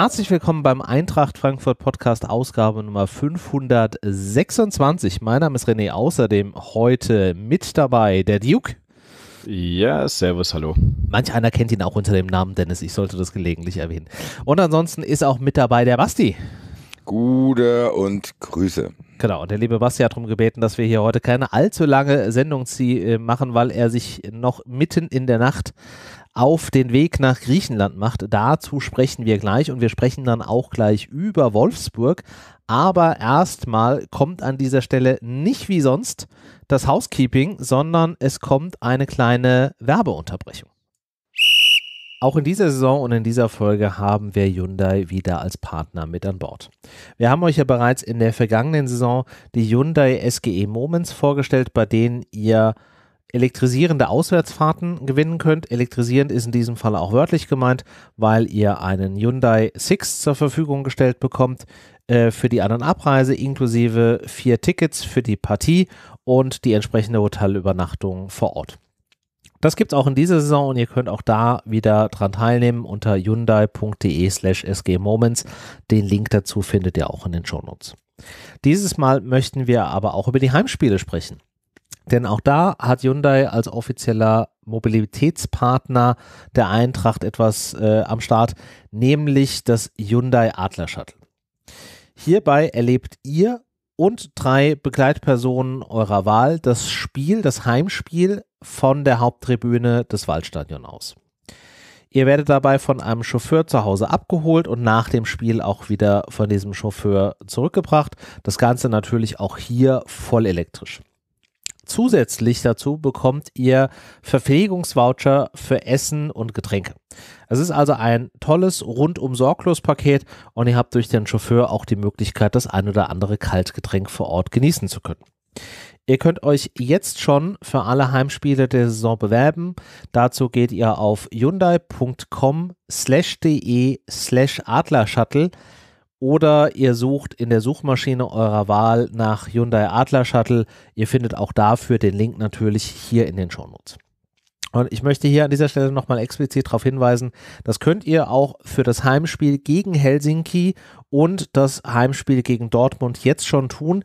Herzlich willkommen beim Eintracht Frankfurt Podcast Ausgabe Nummer 526. Mein Name ist René, außerdem heute mit dabei der Duke. Ja, servus, hallo. Manch einer kennt ihn auch unter dem Namen Dennis, ich sollte das gelegentlich erwähnen. Und ansonsten ist auch mit dabei der Basti. Gute und Grüße. Genau, und der liebe Basti hat darum gebeten, dass wir hier heute keine allzu lange Sendung äh, machen, weil er sich noch mitten in der Nacht auf den Weg nach Griechenland macht. Dazu sprechen wir gleich und wir sprechen dann auch gleich über Wolfsburg. Aber erstmal kommt an dieser Stelle nicht wie sonst das Housekeeping, sondern es kommt eine kleine Werbeunterbrechung. Auch in dieser Saison und in dieser Folge haben wir Hyundai wieder als Partner mit an Bord. Wir haben euch ja bereits in der vergangenen Saison die Hyundai SGE Moments vorgestellt, bei denen ihr elektrisierende Auswärtsfahrten gewinnen könnt. Elektrisierend ist in diesem Fall auch wörtlich gemeint, weil ihr einen Hyundai 6 zur Verfügung gestellt bekommt äh, für die anderen Abreise inklusive vier Tickets für die Partie und die entsprechende Hotelübernachtung vor Ort. Das gibt es auch in dieser Saison und ihr könnt auch da wieder dran teilnehmen unter hyundai.de slash sgmoments. Den Link dazu findet ihr auch in den Shownotes. Dieses Mal möchten wir aber auch über die Heimspiele sprechen. Denn auch da hat Hyundai als offizieller Mobilitätspartner der Eintracht etwas äh, am Start, nämlich das Hyundai Adler Shuttle. Hierbei erlebt ihr und drei Begleitpersonen eurer Wahl das Spiel, das Heimspiel von der Haupttribüne des Waldstadion aus. Ihr werdet dabei von einem Chauffeur zu Hause abgeholt und nach dem Spiel auch wieder von diesem Chauffeur zurückgebracht. Das Ganze natürlich auch hier voll elektrisch zusätzlich dazu bekommt ihr Verpflegungsvoucher für Essen und Getränke. Es ist also ein tolles rundum sorglos Paket und ihr habt durch den Chauffeur auch die Möglichkeit, das ein oder andere Kaltgetränk vor Ort genießen zu können. Ihr könnt euch jetzt schon für alle Heimspiele der Saison bewerben. Dazu geht ihr auf hyundai.com slash de slash adlershuttle oder ihr sucht in der Suchmaschine eurer Wahl nach Hyundai Adler Shuttle. Ihr findet auch dafür den Link natürlich hier in den Shownotes. Und ich möchte hier an dieser Stelle nochmal explizit darauf hinweisen, das könnt ihr auch für das Heimspiel gegen Helsinki und das Heimspiel gegen Dortmund jetzt schon tun.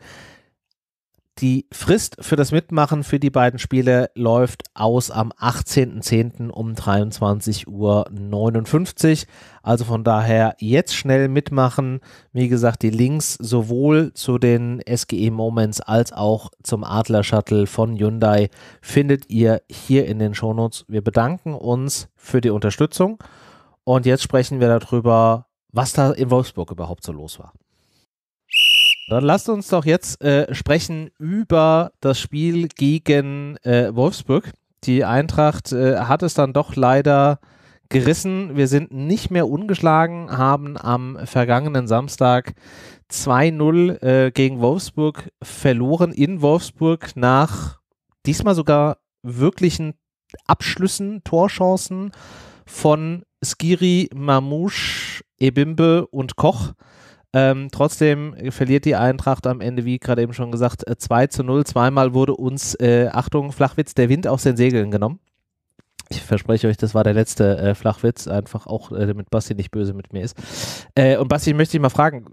Die Frist für das Mitmachen für die beiden Spiele läuft aus am 18.10. um 23.59 Uhr. Also von daher jetzt schnell mitmachen. Wie gesagt, die Links sowohl zu den SGE Moments als auch zum Adler Shuttle von Hyundai findet ihr hier in den Shownotes. Wir bedanken uns für die Unterstützung und jetzt sprechen wir darüber, was da in Wolfsburg überhaupt so los war. Dann lasst uns doch jetzt äh, sprechen über das Spiel gegen äh, Wolfsburg. Die Eintracht äh, hat es dann doch leider gerissen. Wir sind nicht mehr ungeschlagen, haben am vergangenen Samstag 2-0 äh, gegen Wolfsburg verloren in Wolfsburg nach diesmal sogar wirklichen Abschlüssen, Torchancen von Skiri, Mamouche, Ebimbe und Koch. Ähm, trotzdem verliert die Eintracht am Ende, wie gerade eben schon gesagt, 2 äh, zu 0. Zweimal wurde uns, äh, Achtung, Flachwitz, der Wind aus den Segeln genommen. Ich verspreche euch, das war der letzte äh, Flachwitz, einfach auch, äh, damit Basti nicht böse mit mir ist. Äh, und Basti, möchte ich mal fragen,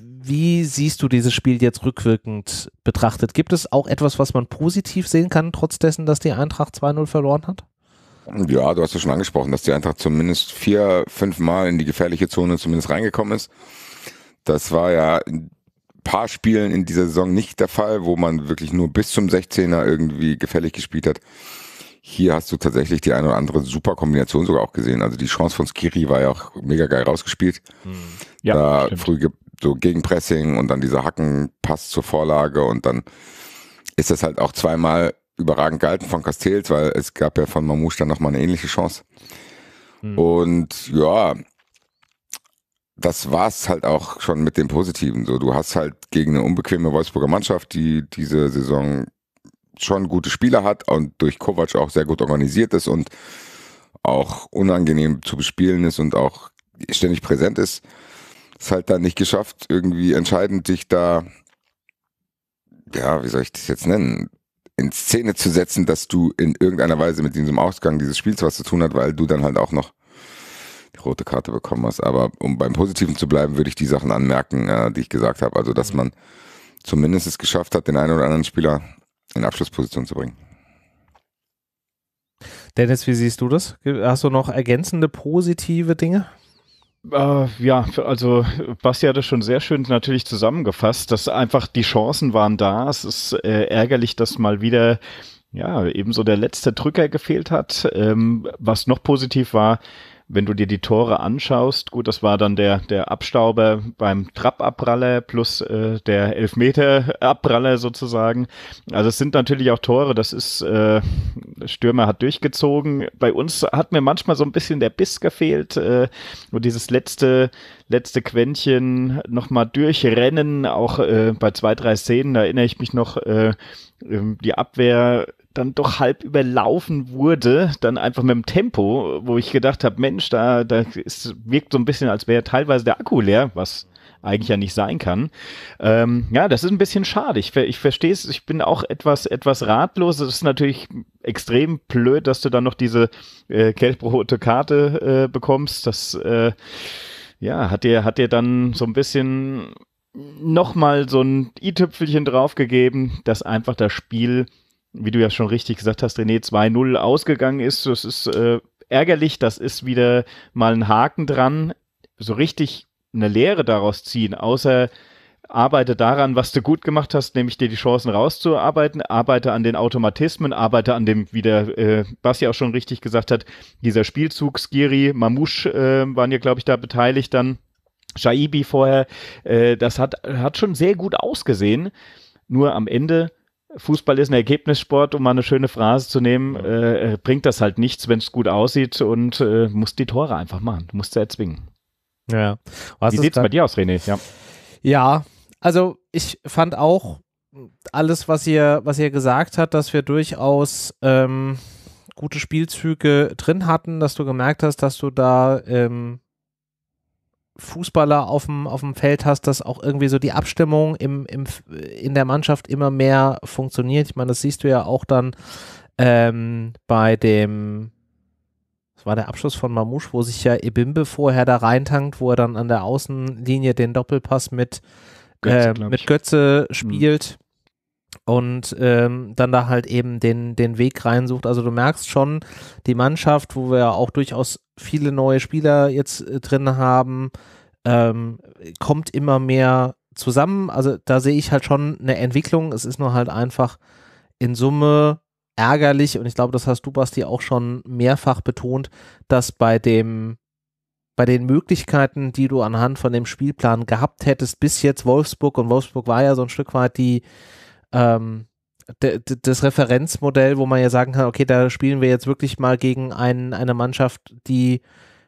wie siehst du dieses Spiel jetzt rückwirkend betrachtet? Gibt es auch etwas, was man positiv sehen kann, trotz dessen, dass die Eintracht 2-0 verloren hat? Ja, du hast es schon angesprochen, dass die Eintracht zumindest vier, fünf Mal in die gefährliche Zone zumindest reingekommen ist. Das war ja ein paar Spielen in dieser Saison nicht der Fall, wo man wirklich nur bis zum 16er irgendwie gefällig gespielt hat. Hier hast du tatsächlich die eine oder andere super Kombination sogar auch gesehen. Also die Chance von Skiri war ja auch mega geil rausgespielt. Hm. Ja, da früh so Gegenpressing und dann dieser Hackenpass zur Vorlage und dann ist das halt auch zweimal überragend gehalten von Castells, weil es gab ja von Mamouche dann nochmal eine ähnliche Chance. Mhm. Und ja, das war's halt auch schon mit dem Positiven. So, du hast halt gegen eine unbequeme Wolfsburger Mannschaft, die diese Saison schon gute Spieler hat und durch Kovac auch sehr gut organisiert ist und auch unangenehm zu bespielen ist und auch ständig präsent ist, ist halt dann nicht geschafft, irgendwie entscheidend dich da, ja, wie soll ich das jetzt nennen, in Szene zu setzen, dass du in irgendeiner Weise mit diesem Ausgang dieses Spiels was zu tun hat, weil du dann halt auch noch rote Karte bekommen hast. Aber um beim Positiven zu bleiben, würde ich die Sachen anmerken, äh, die ich gesagt habe. Also, dass mhm. man zumindest es geschafft hat, den einen oder anderen Spieler in Abschlussposition zu bringen. Dennis, wie siehst du das? Hast du noch ergänzende positive Dinge? Äh, ja, also Basti hat das schon sehr schön natürlich zusammengefasst, dass einfach die Chancen waren da. Es ist äh, ärgerlich, dass mal wieder ja ebenso der letzte Drücker gefehlt hat. Ähm, was noch positiv war, wenn du dir die Tore anschaust, gut, das war dann der, der Abstauber beim Trappabpraller plus äh, der Elfmeterabpraller sozusagen. Also es sind natürlich auch Tore, das ist, äh, Stürmer hat durchgezogen. Bei uns hat mir manchmal so ein bisschen der Biss gefehlt, äh, nur dieses letzte, letzte Quäntchen nochmal durchrennen, auch äh, bei zwei, drei Szenen, da erinnere ich mich noch, äh, ähm, die Abwehr dann doch halb überlaufen wurde, dann einfach mit dem Tempo, wo ich gedacht habe, Mensch, da, da ist, wirkt so ein bisschen, als wäre teilweise der Akku leer, was eigentlich ja nicht sein kann. Ähm, ja, das ist ein bisschen schade. Ich, ich verstehe es, ich bin auch etwas, etwas ratlos. Es ist natürlich extrem blöd, dass du dann noch diese äh, gelb Karte äh, bekommst. Das äh, ja, hat dir, hat dir dann so ein bisschen nochmal so ein i-Tüpfelchen draufgegeben, dass einfach das Spiel wie du ja schon richtig gesagt hast, René 2-0 ausgegangen ist. Das ist äh, ärgerlich, das ist wieder mal ein Haken dran. So richtig eine Lehre daraus ziehen, außer arbeite daran, was du gut gemacht hast, nämlich dir die Chancen rauszuarbeiten, arbeite an den Automatismen, arbeite an dem, wie der äh, Basti auch schon richtig gesagt hat, dieser Spielzug, Skiri, Mamouche äh, waren ja, glaube ich, da beteiligt dann, Shaibi vorher, äh, das hat, hat schon sehr gut ausgesehen, nur am Ende Fußball ist ein Ergebnissport, um mal eine schöne Phrase zu nehmen, äh, äh, bringt das halt nichts, wenn es gut aussieht und äh, musst die Tore einfach machen, muss sie erzwingen. Ja. Was Wie sieht es bei dir aus, René? Ja. ja, also ich fand auch alles, was ihr, was ihr gesagt habt, dass wir durchaus ähm, gute Spielzüge drin hatten, dass du gemerkt hast, dass du da ähm, Fußballer auf dem, auf dem Feld hast, dass auch irgendwie so die Abstimmung im, im, in der Mannschaft immer mehr funktioniert. Ich meine, das siehst du ja auch dann ähm, bei dem, das war der Abschluss von Mamouche, wo sich ja Ebimbe vorher da reintankt, wo er dann an der Außenlinie den Doppelpass mit Götze, äh, mit Götze mhm. spielt und ähm, dann da halt eben den, den Weg reinsucht. Also du merkst schon, die Mannschaft, wo wir ja auch durchaus viele neue Spieler jetzt äh, drin haben, ähm, kommt immer mehr zusammen. Also da sehe ich halt schon eine Entwicklung. Es ist nur halt einfach in Summe ärgerlich und ich glaube, das hast du, Basti, auch schon mehrfach betont, dass bei dem bei den Möglichkeiten, die du anhand von dem Spielplan gehabt hättest, bis jetzt Wolfsburg und Wolfsburg war ja so ein Stück weit die ähm, das Referenzmodell, wo man ja sagen kann, okay, da spielen wir jetzt wirklich mal gegen einen, eine Mannschaft, die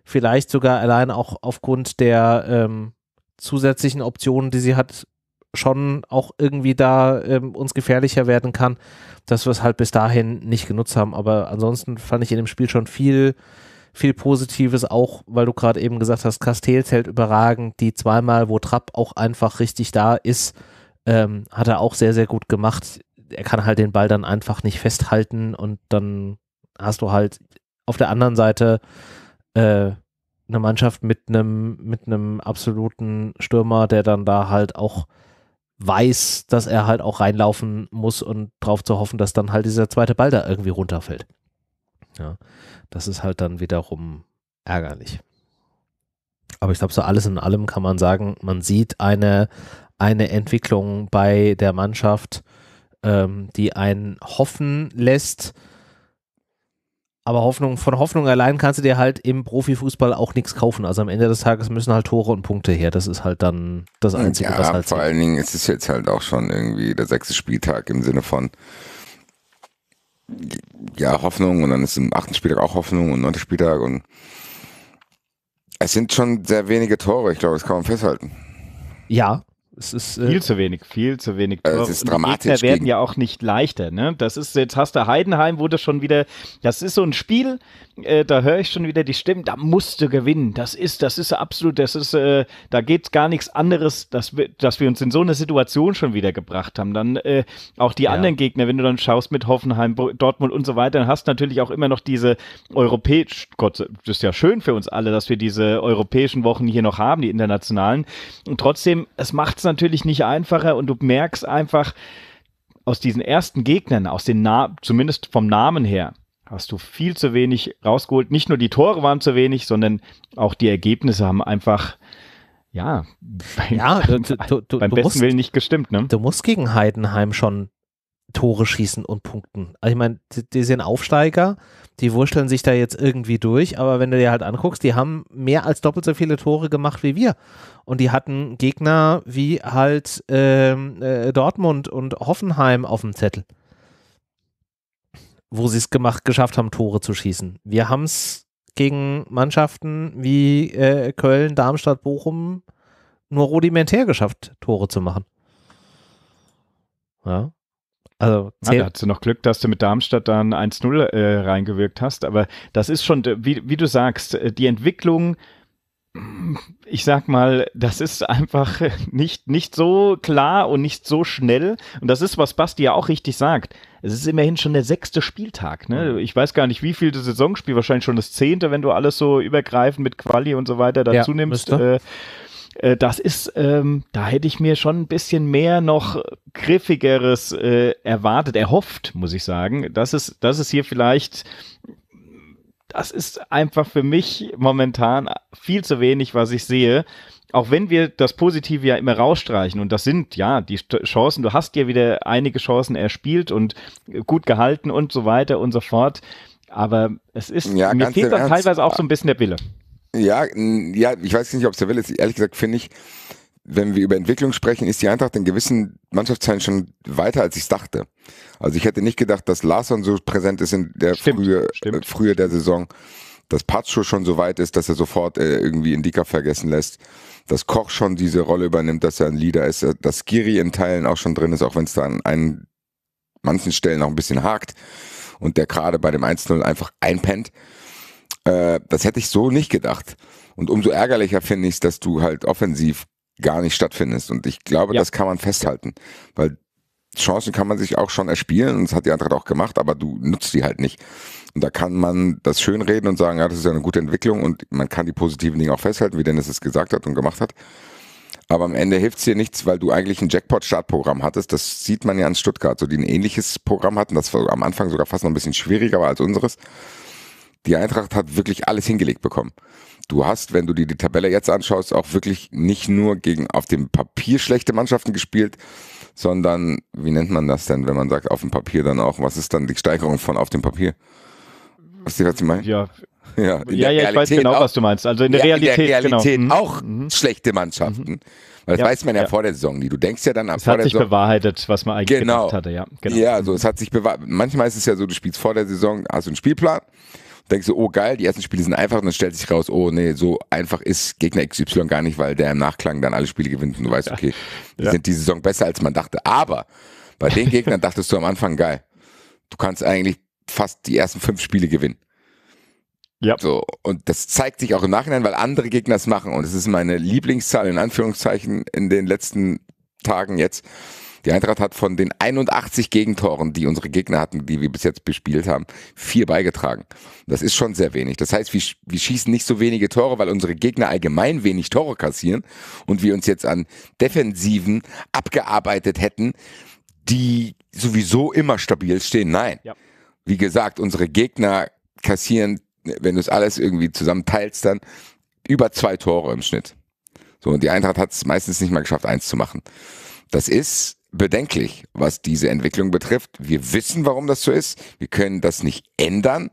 vielleicht sogar allein auch aufgrund der ähm, zusätzlichen Optionen, die sie hat, schon auch irgendwie da ähm, uns gefährlicher werden kann, dass wir es halt bis dahin nicht genutzt haben. Aber ansonsten fand ich in dem Spiel schon viel, viel Positives, auch weil du gerade eben gesagt hast, Kastel zählt überragend, die zweimal, wo Trapp auch einfach richtig da ist, ähm, hat er auch sehr, sehr gut gemacht. Er kann halt den Ball dann einfach nicht festhalten und dann hast du halt auf der anderen Seite äh, eine Mannschaft mit einem mit einem absoluten Stürmer, der dann da halt auch weiß, dass er halt auch reinlaufen muss und drauf zu hoffen, dass dann halt dieser zweite Ball da irgendwie runterfällt. Ja, das ist halt dann wiederum ärgerlich. Aber ich glaube, so alles in allem kann man sagen, man sieht eine eine Entwicklung bei der Mannschaft, ähm, die einen hoffen lässt. Aber Hoffnung, von Hoffnung allein kannst du dir halt im Profifußball auch nichts kaufen. Also am Ende des Tages müssen halt Tore und Punkte her. Das ist halt dann das Einzige, ja, was halt. Vor allen Dingen ist es jetzt halt auch schon irgendwie der sechste Spieltag im Sinne von ja, Hoffnung und dann ist im achten Spieltag auch Hoffnung und neunter Spieltag und es sind schon sehr wenige Tore, ich glaube, das kann man festhalten. Ja, es ist äh, viel zu wenig, viel zu wenig. Äh, es ist und dramatisch. Gegner werden ja auch nicht leichter. Ne? Das ist jetzt hast du Heidenheim, wo du schon wieder. Das ist so ein Spiel äh, da höre ich schon wieder die Stimmen, da musst du gewinnen. Das ist, das ist absolut, das ist, äh, da geht gar nichts anderes, dass wir, dass wir uns in so eine Situation schon wieder gebracht haben. Dann äh, auch die ja. anderen Gegner, wenn du dann schaust mit Hoffenheim, Dortmund und so weiter, dann hast du natürlich auch immer noch diese europäisch, Gott, das ist ja schön für uns alle, dass wir diese europäischen Wochen hier noch haben, die internationalen. Und trotzdem, es macht es natürlich nicht einfacher und du merkst einfach, aus diesen ersten Gegnern, aus den Na zumindest vom Namen her, hast du viel zu wenig rausgeholt. Nicht nur die Tore waren zu wenig, sondern auch die Ergebnisse haben einfach ja, beim, ja, du, du, beim du besten musst, Willen nicht gestimmt. Ne? Du musst gegen Heidenheim schon Tore schießen und punkten. Also ich meine, die, die, sind Aufsteiger, die wurschteln sich da jetzt irgendwie durch, aber wenn du dir halt anguckst, die haben mehr als doppelt so viele Tore gemacht wie wir. Und die hatten Gegner wie halt ähm, äh, Dortmund und Hoffenheim auf dem Zettel wo sie es gemacht, geschafft haben, Tore zu schießen. Wir haben es gegen Mannschaften wie äh, Köln, Darmstadt, Bochum nur rudimentär geschafft, Tore zu machen. Ja. Also ja, da hattest du noch Glück, dass du mit Darmstadt dann 1-0 äh, reingewirkt hast, aber das ist schon, äh, wie, wie du sagst, äh, die Entwicklung ich sag mal, das ist einfach nicht, nicht so klar und nicht so schnell. Und das ist, was Basti ja auch richtig sagt. Es ist immerhin schon der sechste Spieltag. Ne? Mhm. Ich weiß gar nicht, wie viel das Saisonspiel, wahrscheinlich schon das zehnte, wenn du alles so übergreifend mit Quali und so weiter dazu ja, nimmst. Äh, äh, das ist, ähm, da hätte ich mir schon ein bisschen mehr noch griffigeres äh, erwartet, erhofft, muss ich sagen. Das ist, das ist hier vielleicht das ist einfach für mich momentan viel zu wenig, was ich sehe. Auch wenn wir das Positive ja immer rausstreichen und das sind ja die Chancen, du hast ja wieder einige Chancen erspielt und gut gehalten und so weiter und so fort. Aber es ist, ja, mir fehlt dann teilweise auch so ein bisschen der Wille. Ja, ja, ich weiß nicht, ob es der Wille ist. Ehrlich gesagt finde ich, wenn wir über Entwicklung sprechen, ist die Eintracht in gewissen Mannschaftsteilen schon weiter, als ich dachte. Also ich hätte nicht gedacht, dass Larsson so präsent ist in der stimmt, Frühe, äh, stimmt. Äh, Frühe der Saison, dass Pazzo schon so weit ist, dass er sofort äh, irgendwie Indika vergessen lässt, dass Koch schon diese Rolle übernimmt, dass er ein Leader ist, äh, dass Giri in Teilen auch schon drin ist, auch wenn es da an, einen, manchen Stellen noch ein bisschen hakt und der gerade bei dem 1-0 einfach einpennt. Äh, das hätte ich so nicht gedacht. Und umso ärgerlicher finde ich es, dass du halt offensiv gar nicht stattfindest. Und ich glaube, ja. das kann man festhalten, weil Chancen kann man sich auch schon erspielen und das hat die Eintracht auch gemacht, aber du nutzt die halt nicht. Und da kann man das schön reden und sagen, ja, das ist ja eine gute Entwicklung und man kann die positiven Dinge auch festhalten, wie Dennis es gesagt hat und gemacht hat. Aber am Ende hilft es dir nichts, weil du eigentlich ein Jackpot-Startprogramm hattest. Das sieht man ja an Stuttgart, so die ein ähnliches Programm hatten, das war am Anfang sogar fast noch ein bisschen schwieriger war als unseres. Die Eintracht hat wirklich alles hingelegt bekommen du hast, wenn du dir die Tabelle jetzt anschaust, auch wirklich nicht nur gegen auf dem Papier schlechte Mannschaften gespielt, sondern wie nennt man das denn, wenn man sagt auf dem Papier dann auch, was ist dann die Steigerung von auf dem Papier? Weißt du, was ich meine? Ja. Ja, ja, ja ich weiß genau, auch, was du meinst. Also in der ja, Realität, in der Realität genau. Mhm, auch mhm. schlechte Mannschaften. Mhm. Weil das ja, weiß man ja, vor der Saison nie. Du denkst ja dann ab es vor der Saison. Es hat sich bewahrheitet, was man eigentlich genau. gedacht hatte, ja. Genau. Ja, also es hat sich bewahrheitet. Manchmal ist es ja so, du spielst vor der Saison, hast du einen Spielplan, denkst du, oh geil, die ersten Spiele sind einfach und dann stellt sich raus, oh nee, so einfach ist Gegner XY gar nicht, weil der im Nachklang dann alle Spiele gewinnt und du weißt, okay, die ja. sind die Saison besser, als man dachte. Aber bei den Gegnern dachtest du am Anfang, geil, du kannst eigentlich fast die ersten fünf Spiele gewinnen. Ja. So, und das zeigt sich auch im Nachhinein, weil andere Gegner es machen. Und es ist meine Lieblingszahl in Anführungszeichen in den letzten Tagen jetzt. Die Eintracht hat von den 81 Gegentoren, die unsere Gegner hatten, die wir bis jetzt bespielt haben, vier beigetragen. Das ist schon sehr wenig. Das heißt, wir, wir schießen nicht so wenige Tore, weil unsere Gegner allgemein wenig Tore kassieren und wir uns jetzt an Defensiven abgearbeitet hätten, die sowieso immer stabil stehen. Nein. Ja. Wie gesagt, unsere Gegner kassieren, wenn du es alles irgendwie zusammen teilst, dann über zwei Tore im Schnitt. So, und die Eintracht hat es meistens nicht mal geschafft, eins zu machen. Das ist bedenklich, was diese Entwicklung betrifft. Wir wissen, warum das so ist. Wir können das nicht ändern.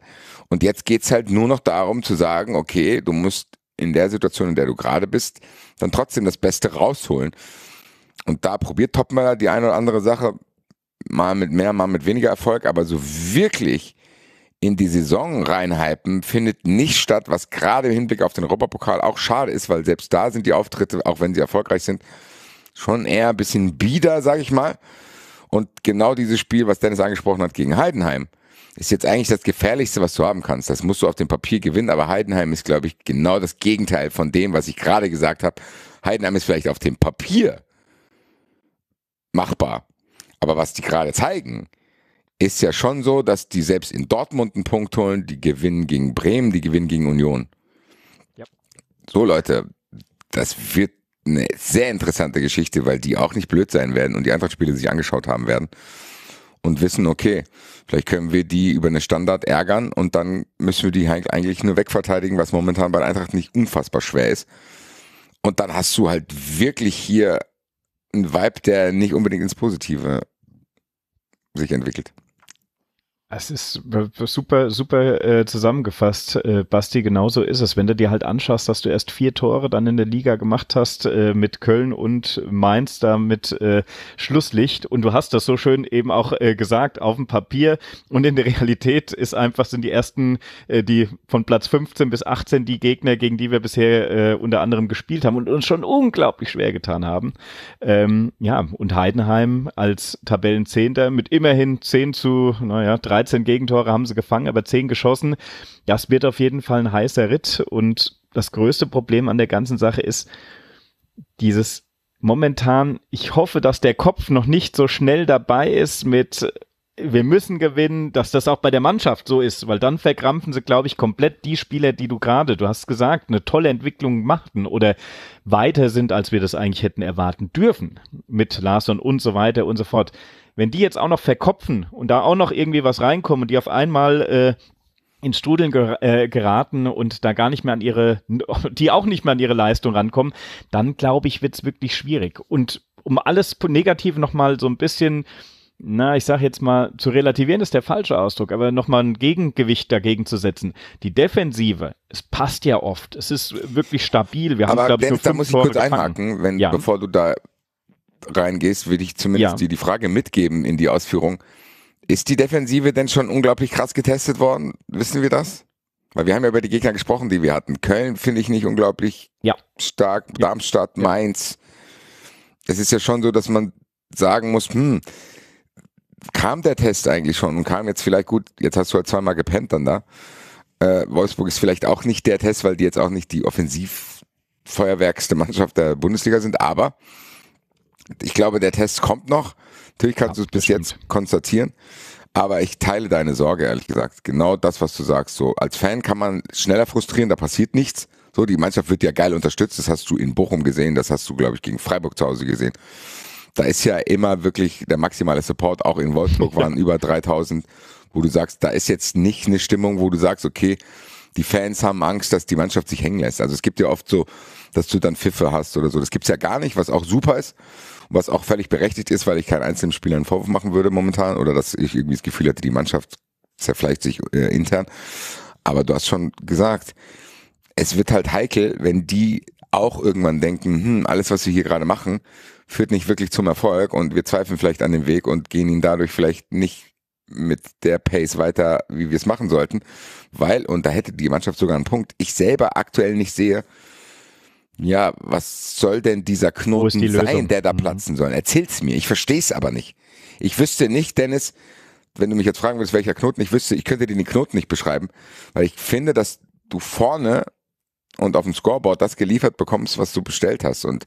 Und jetzt geht's halt nur noch darum zu sagen, okay, du musst in der Situation, in der du gerade bist, dann trotzdem das Beste rausholen. Und da probiert Topmöller die eine oder andere Sache, mal mit mehr, mal mit weniger Erfolg, aber so wirklich in die Saison reinhypen findet nicht statt, was gerade im Hinblick auf den Europapokal auch schade ist, weil selbst da sind die Auftritte, auch wenn sie erfolgreich sind, schon eher ein bisschen bieder, sag ich mal. Und genau dieses Spiel, was Dennis angesprochen hat gegen Heidenheim, ist jetzt eigentlich das Gefährlichste, was du haben kannst. Das musst du auf dem Papier gewinnen, aber Heidenheim ist, glaube ich, genau das Gegenteil von dem, was ich gerade gesagt habe. Heidenheim ist vielleicht auf dem Papier machbar. Aber was die gerade zeigen, ist ja schon so, dass die selbst in Dortmund einen Punkt holen, die gewinnen gegen Bremen, die gewinnen gegen Union. Ja. So Leute, das wird eine sehr interessante Geschichte, weil die auch nicht blöd sein werden und die Eintracht-Spiele sich angeschaut haben werden und wissen, okay, vielleicht können wir die über eine Standard ärgern und dann müssen wir die halt eigentlich nur wegverteidigen, was momentan bei der Eintracht nicht unfassbar schwer ist. Und dann hast du halt wirklich hier einen Vibe, der nicht unbedingt ins Positive sich entwickelt. Es ist super, super äh, zusammengefasst, äh, Basti. Genauso ist es. Wenn du dir halt anschaust, dass du erst vier Tore dann in der Liga gemacht hast äh, mit Köln und Mainz da mit äh, Schlusslicht und du hast das so schön eben auch äh, gesagt auf dem Papier und in der Realität ist einfach sind die ersten, äh, die von Platz 15 bis 18 die Gegner, gegen die wir bisher äh, unter anderem gespielt haben und uns schon unglaublich schwer getan haben. Ähm, ja und Heidenheim als Tabellenzehnter mit immerhin 10 zu, naja, 13 13 Gegentore haben sie gefangen, aber 10 geschossen. Das wird auf jeden Fall ein heißer Ritt. Und das größte Problem an der ganzen Sache ist dieses momentan, ich hoffe, dass der Kopf noch nicht so schnell dabei ist mit wir müssen gewinnen, dass das auch bei der Mannschaft so ist, weil dann verkrampfen sie, glaube ich, komplett die Spieler, die du gerade, du hast gesagt, eine tolle Entwicklung machten oder weiter sind, als wir das eigentlich hätten erwarten dürfen mit Larson und so weiter und so fort. Wenn die jetzt auch noch verkopfen und da auch noch irgendwie was reinkommen und die auf einmal äh, ins Strudeln ger äh, geraten und da gar nicht mehr an ihre, die auch nicht mehr an ihre Leistung rankommen, dann glaube ich, wird es wirklich schwierig. Und um alles negativ nochmal so ein bisschen, na, ich sage jetzt mal, zu relativieren ist der falsche Ausdruck, aber nochmal ein Gegengewicht dagegen zu setzen. Die Defensive, es passt ja oft, es ist wirklich stabil. Wir haben, glaube ich, nur fünf da muss ich Tore kurz gefangen. einhaken, wenn, ja. bevor du da reingehst, würde ich zumindest ja. dir die Frage mitgeben in die Ausführung. Ist die Defensive denn schon unglaublich krass getestet worden? Wissen wir das? Weil wir haben ja über die Gegner gesprochen, die wir hatten. Köln finde ich nicht unglaublich ja. stark, ja. Darmstadt, Mainz. Es ist ja schon so, dass man sagen muss, hm, kam der Test eigentlich schon und kam jetzt vielleicht gut, jetzt hast du halt zweimal gepennt dann da. Äh, Wolfsburg ist vielleicht auch nicht der Test, weil die jetzt auch nicht die offensiv feuerwerkste Mannschaft der Bundesliga sind, aber ich glaube, der Test kommt noch. Natürlich kannst ja, du es bis stimmt. jetzt konstatieren. Aber ich teile deine Sorge, ehrlich gesagt. Genau das, was du sagst. So, als Fan kann man schneller frustrieren, da passiert nichts. So, die Mannschaft wird ja geil unterstützt. Das hast du in Bochum gesehen. Das hast du, glaube ich, gegen Freiburg zu Hause gesehen. Da ist ja immer wirklich der maximale Support. Auch in Wolfsburg waren über 3000, wo du sagst, da ist jetzt nicht eine Stimmung, wo du sagst, okay, die Fans haben Angst, dass die Mannschaft sich hängen lässt. Also es gibt ja oft so, dass du dann Pfiffe hast oder so. Das gibt's ja gar nicht, was auch super ist was auch völlig berechtigt ist, weil ich keinen einzelnen Spieler einen Vorwurf machen würde momentan oder dass ich irgendwie das Gefühl hatte, die Mannschaft zerfleicht sich äh, intern. Aber du hast schon gesagt, es wird halt heikel, wenn die auch irgendwann denken, hm, alles, was wir hier gerade machen, führt nicht wirklich zum Erfolg und wir zweifeln vielleicht an dem Weg und gehen ihn dadurch vielleicht nicht mit der Pace weiter, wie wir es machen sollten, weil, und da hätte die Mannschaft sogar einen Punkt, ich selber aktuell nicht sehe, ja, was soll denn dieser Knoten sein, der da mhm. platzen soll? Erzähl's mir. Ich versteh's aber nicht. Ich wüsste nicht, Dennis, wenn du mich jetzt fragen würdest, welcher Knoten ich wüsste, ich könnte dir den Knoten nicht beschreiben, weil ich finde, dass du vorne und auf dem Scoreboard das geliefert bekommst, was du bestellt hast. Und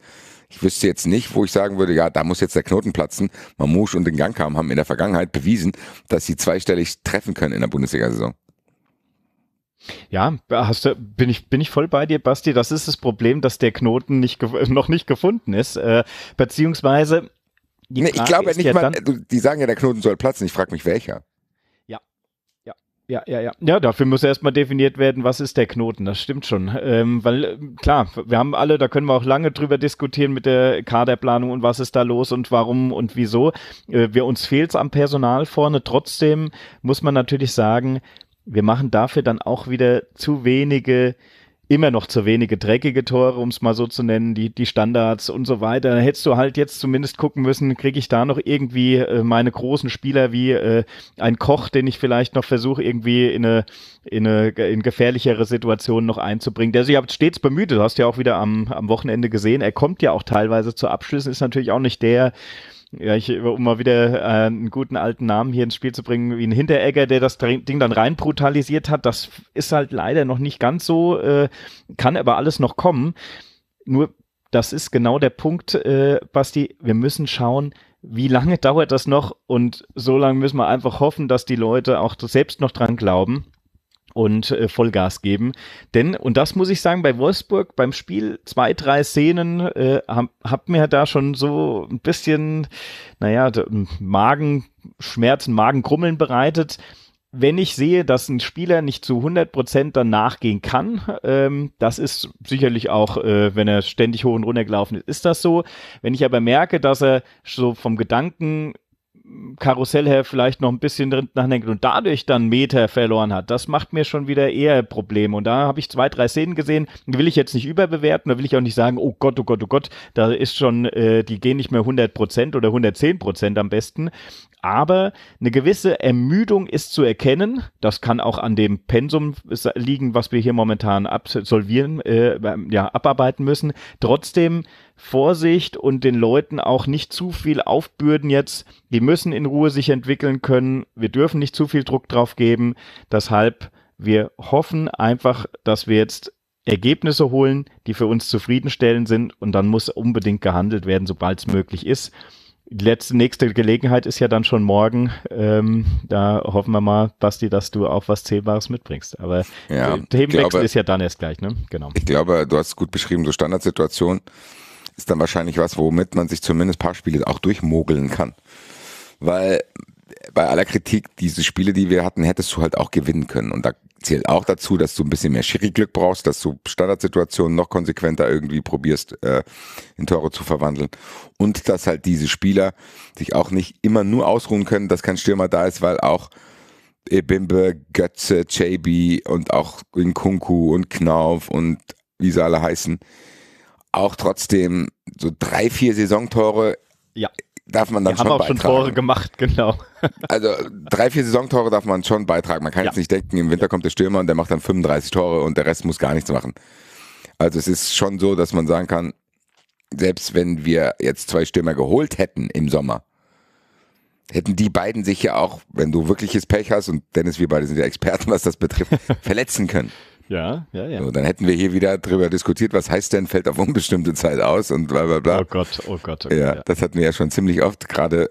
ich wüsste jetzt nicht, wo ich sagen würde, ja, da muss jetzt der Knoten platzen. Mamouche und den Gangkam haben in der Vergangenheit bewiesen, dass sie zweistellig treffen können in der Bundesliga-Saison. Ja, hast du, bin ich bin ich voll bei dir, Basti. Das ist das Problem, dass der Knoten nicht noch nicht gefunden ist, äh, beziehungsweise. Nee, ich glaube nicht ja mal. Dann, die sagen ja, der Knoten soll platzen. Ich frage mich welcher. Ja, ja, ja. Ja, ja. Ja, dafür muss erstmal definiert werden, was ist der Knoten. Das stimmt schon. Ähm, weil, äh, klar, wir haben alle, da können wir auch lange drüber diskutieren mit der Kaderplanung und was ist da los und warum und wieso. Äh, wir, uns fehlt es am Personal vorne. Trotzdem muss man natürlich sagen, wir machen dafür dann auch wieder zu wenige, immer noch zu wenige dreckige Tore, um es mal so zu nennen, die, die Standards und so weiter. Da hättest du halt jetzt zumindest gucken müssen, kriege ich da noch irgendwie äh, meine großen Spieler wie äh, ein Koch, den ich vielleicht noch versuche, irgendwie in eine, in eine in gefährlichere Situation noch einzubringen. Der sich aber stets bemüht, du hast ja auch wieder am, am Wochenende gesehen, er kommt ja auch teilweise zu Abschlüssen, ist natürlich auch nicht der, ja, ich, um mal wieder äh, einen guten alten Namen hier ins Spiel zu bringen, wie ein Hinteregger, der das Ding dann rein brutalisiert hat, das ist halt leider noch nicht ganz so, äh, kann aber alles noch kommen. Nur, das ist genau der Punkt, äh, Basti, wir müssen schauen, wie lange dauert das noch und so lange müssen wir einfach hoffen, dass die Leute auch selbst noch dran glauben und äh, Vollgas geben. Denn, und das muss ich sagen, bei Wolfsburg beim Spiel, zwei, drei Szenen äh, haben hab mir da schon so ein bisschen, naja, Magenschmerzen, Magenkrummeln bereitet wenn ich sehe, dass ein Spieler nicht zu 100 Prozent danach gehen kann, ähm, das ist sicherlich auch, äh, wenn er ständig hoch und runter gelaufen ist, ist das so. Wenn ich aber merke, dass er so vom Gedanken Karussell her vielleicht noch ein bisschen drin nachdenkt und dadurch dann Meter verloren hat, das macht mir schon wieder eher Probleme. Und da habe ich zwei, drei Szenen gesehen, die will ich jetzt nicht überbewerten, da will ich auch nicht sagen, oh Gott, oh Gott, oh Gott, da ist schon, äh, die gehen nicht mehr 100% oder 110% am besten aber eine gewisse Ermüdung ist zu erkennen. Das kann auch an dem Pensum liegen, was wir hier momentan absolvieren, äh, ähm, ja, abarbeiten müssen. Trotzdem Vorsicht und den Leuten auch nicht zu viel aufbürden jetzt. Die müssen in Ruhe sich entwickeln können. Wir dürfen nicht zu viel Druck drauf geben. Deshalb, wir hoffen einfach, dass wir jetzt Ergebnisse holen, die für uns zufriedenstellend sind und dann muss unbedingt gehandelt werden, sobald es möglich ist die letzte nächste Gelegenheit ist ja dann schon morgen. Ähm, da hoffen wir mal, Basti, dass du auch was Zählbares mitbringst. Aber ja, äh, Themenwechsel glaube, ist ja dann erst gleich, ne? Genau. Ich glaube, du hast es gut beschrieben, so Standardsituation ist dann wahrscheinlich was, womit man sich zumindest ein paar Spiele auch durchmogeln kann. Weil bei aller Kritik, diese Spiele, die wir hatten, hättest du halt auch gewinnen können. Und da zählt auch dazu, dass du ein bisschen mehr Schiri-Glück brauchst, dass du Standardsituationen noch konsequenter irgendwie probierst, äh, in Tore zu verwandeln. Und dass halt diese Spieler sich auch nicht immer nur ausruhen können, dass kein Stürmer da ist, weil auch Ebimbe, Götze, JB und auch Nkunku und Knauf und wie sie alle heißen, auch trotzdem so drei, vier Saisontore ja darf man dann Wir schon haben auch beitragen. schon Tore gemacht, genau. Also drei, vier Saisontore darf man schon beitragen. Man kann ja. jetzt nicht denken, im Winter kommt der Stürmer und der macht dann 35 Tore und der Rest muss gar nichts machen. Also es ist schon so, dass man sagen kann, selbst wenn wir jetzt zwei Stürmer geholt hätten im Sommer, hätten die beiden sich ja auch, wenn du wirkliches Pech hast, und Dennis, wir beide sind ja Experten, was das betrifft, verletzen können. Ja, ja, ja. So, dann hätten wir hier wieder drüber diskutiert, was heißt denn, fällt auf unbestimmte Zeit aus und bla bla bla. Oh Gott, oh Gott. Okay, oh ja, ja, das hatten wir ja schon ziemlich oft, gerade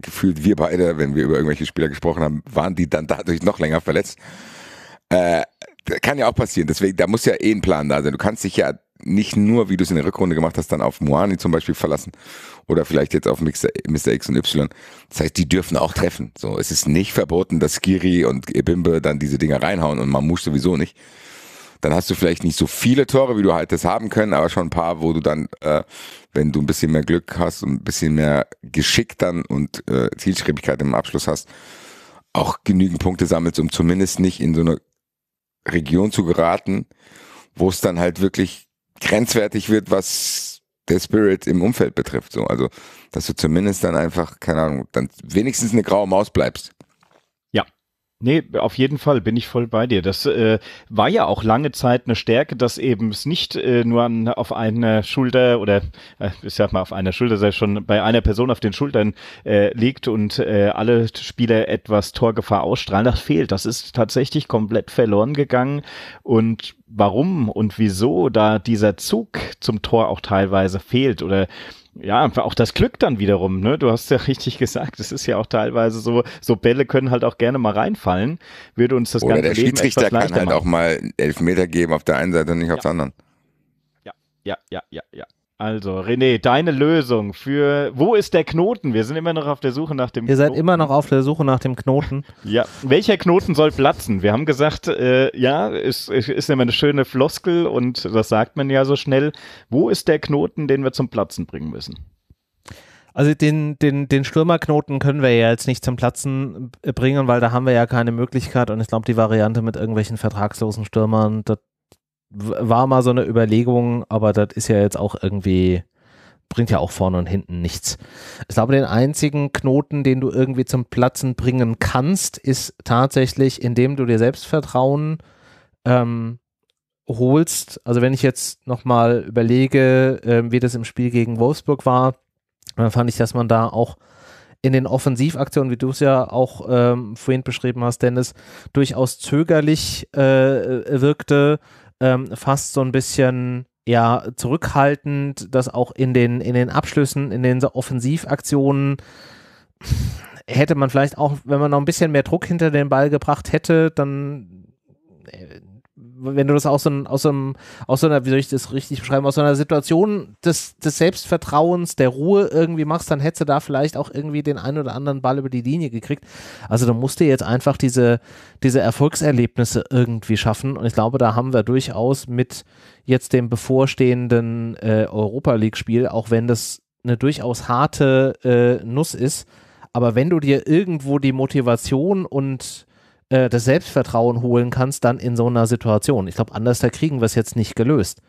gefühlt wir beide, wenn wir über irgendwelche Spieler gesprochen haben, waren die dann dadurch noch länger verletzt. Äh, kann ja auch passieren, deswegen, da muss ja eh ein Plan da sein. Du kannst dich ja nicht nur, wie du es in der Rückrunde gemacht hast, dann auf Moani zum Beispiel verlassen oder vielleicht jetzt auf Mr. X und Y. Das heißt, die dürfen auch treffen. So, es ist nicht verboten, dass Skiri und Ebimbe dann diese Dinger reinhauen und Mamouche sowieso nicht dann hast du vielleicht nicht so viele Tore, wie du halt das haben können, aber schon ein paar, wo du dann, äh, wenn du ein bisschen mehr Glück hast und ein bisschen mehr Geschick dann und äh, Zielstrebigkeit im Abschluss hast, auch genügend Punkte sammelst, um zumindest nicht in so eine Region zu geraten, wo es dann halt wirklich grenzwertig wird, was der Spirit im Umfeld betrifft. So, also, dass du zumindest dann einfach, keine Ahnung, dann wenigstens eine graue Maus bleibst. Nee, auf jeden Fall bin ich voll bei dir. Das äh, war ja auch lange Zeit eine Stärke, dass eben es nicht äh, nur an, auf einer Schulter oder äh, ich sag mal auf einer Schulter, sei schon bei einer Person auf den Schultern äh, liegt und äh, alle Spieler etwas Torgefahr ausstrahlen. Das fehlt. Das ist tatsächlich komplett verloren gegangen und warum und wieso da dieser Zug zum Tor auch teilweise fehlt oder ja, auch das Glück dann wiederum, ne? Du hast ja richtig gesagt, es ist ja auch teilweise so, so Bälle können halt auch gerne mal reinfallen, würde uns das Oder ganze der Leben Schiedsrichter kann halt machen. auch mal Elfmeter geben auf der einen Seite und nicht ja. auf der anderen. Ja, ja, ja, ja, ja. Also, René, deine Lösung für wo ist der Knoten? Wir sind immer noch auf der Suche nach dem Ihr Knoten. seid immer noch auf der Suche nach dem Knoten. ja. Welcher Knoten soll platzen? Wir haben gesagt, äh, ja, es ist, ist immer eine schöne Floskel und das sagt man ja so schnell. Wo ist der Knoten, den wir zum Platzen bringen müssen? Also den, den, den Stürmerknoten können wir ja jetzt nicht zum Platzen bringen, weil da haben wir ja keine Möglichkeit und ich glaube, die Variante mit irgendwelchen vertragslosen Stürmern, das war mal so eine Überlegung, aber das ist ja jetzt auch irgendwie, bringt ja auch vorne und hinten nichts. Ich glaube, den einzigen Knoten, den du irgendwie zum Platzen bringen kannst, ist tatsächlich, indem du dir Selbstvertrauen ähm, holst. Also wenn ich jetzt nochmal überlege, äh, wie das im Spiel gegen Wolfsburg war, dann fand ich, dass man da auch in den Offensivaktionen, wie du es ja auch ähm, vorhin beschrieben hast, Dennis, durchaus zögerlich äh, wirkte, ähm, fast so ein bisschen ja zurückhaltend, dass auch in den, in den Abschlüssen, in den Offensivaktionen hätte man vielleicht auch, wenn man noch ein bisschen mehr Druck hinter den Ball gebracht hätte, dann äh, wenn du das aus so, ein, aus, so einem, aus so einer, wie soll ich das richtig beschreiben, aus so einer Situation des, des Selbstvertrauens, der Ruhe irgendwie machst, dann hättest du da vielleicht auch irgendwie den einen oder anderen Ball über die Linie gekriegt. Also da musst du jetzt einfach diese, diese Erfolgserlebnisse irgendwie schaffen. Und ich glaube, da haben wir durchaus mit jetzt dem bevorstehenden äh, Europa League-Spiel, auch wenn das eine durchaus harte äh, Nuss ist, aber wenn du dir irgendwo die Motivation und äh, das Selbstvertrauen holen kannst, dann in so einer Situation. Ich glaube, anders da kriegen wir es jetzt nicht gelöst.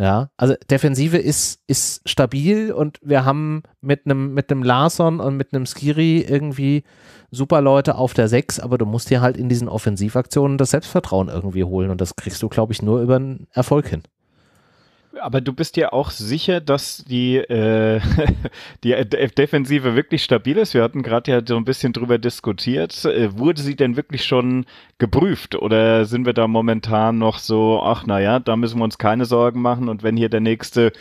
Ja, also Defensive ist, ist stabil und wir haben mit einem mit Larson und mit einem Skiri irgendwie super Leute auf der Sechs, aber du musst dir halt in diesen Offensivaktionen das Selbstvertrauen irgendwie holen und das kriegst du, glaube ich, nur über einen Erfolg hin. Aber du bist ja auch sicher, dass die, äh, die Defensive wirklich stabil ist. Wir hatten gerade ja so ein bisschen drüber diskutiert. Äh, wurde sie denn wirklich schon geprüft oder sind wir da momentan noch so, ach naja, da müssen wir uns keine Sorgen machen und wenn hier der nächste,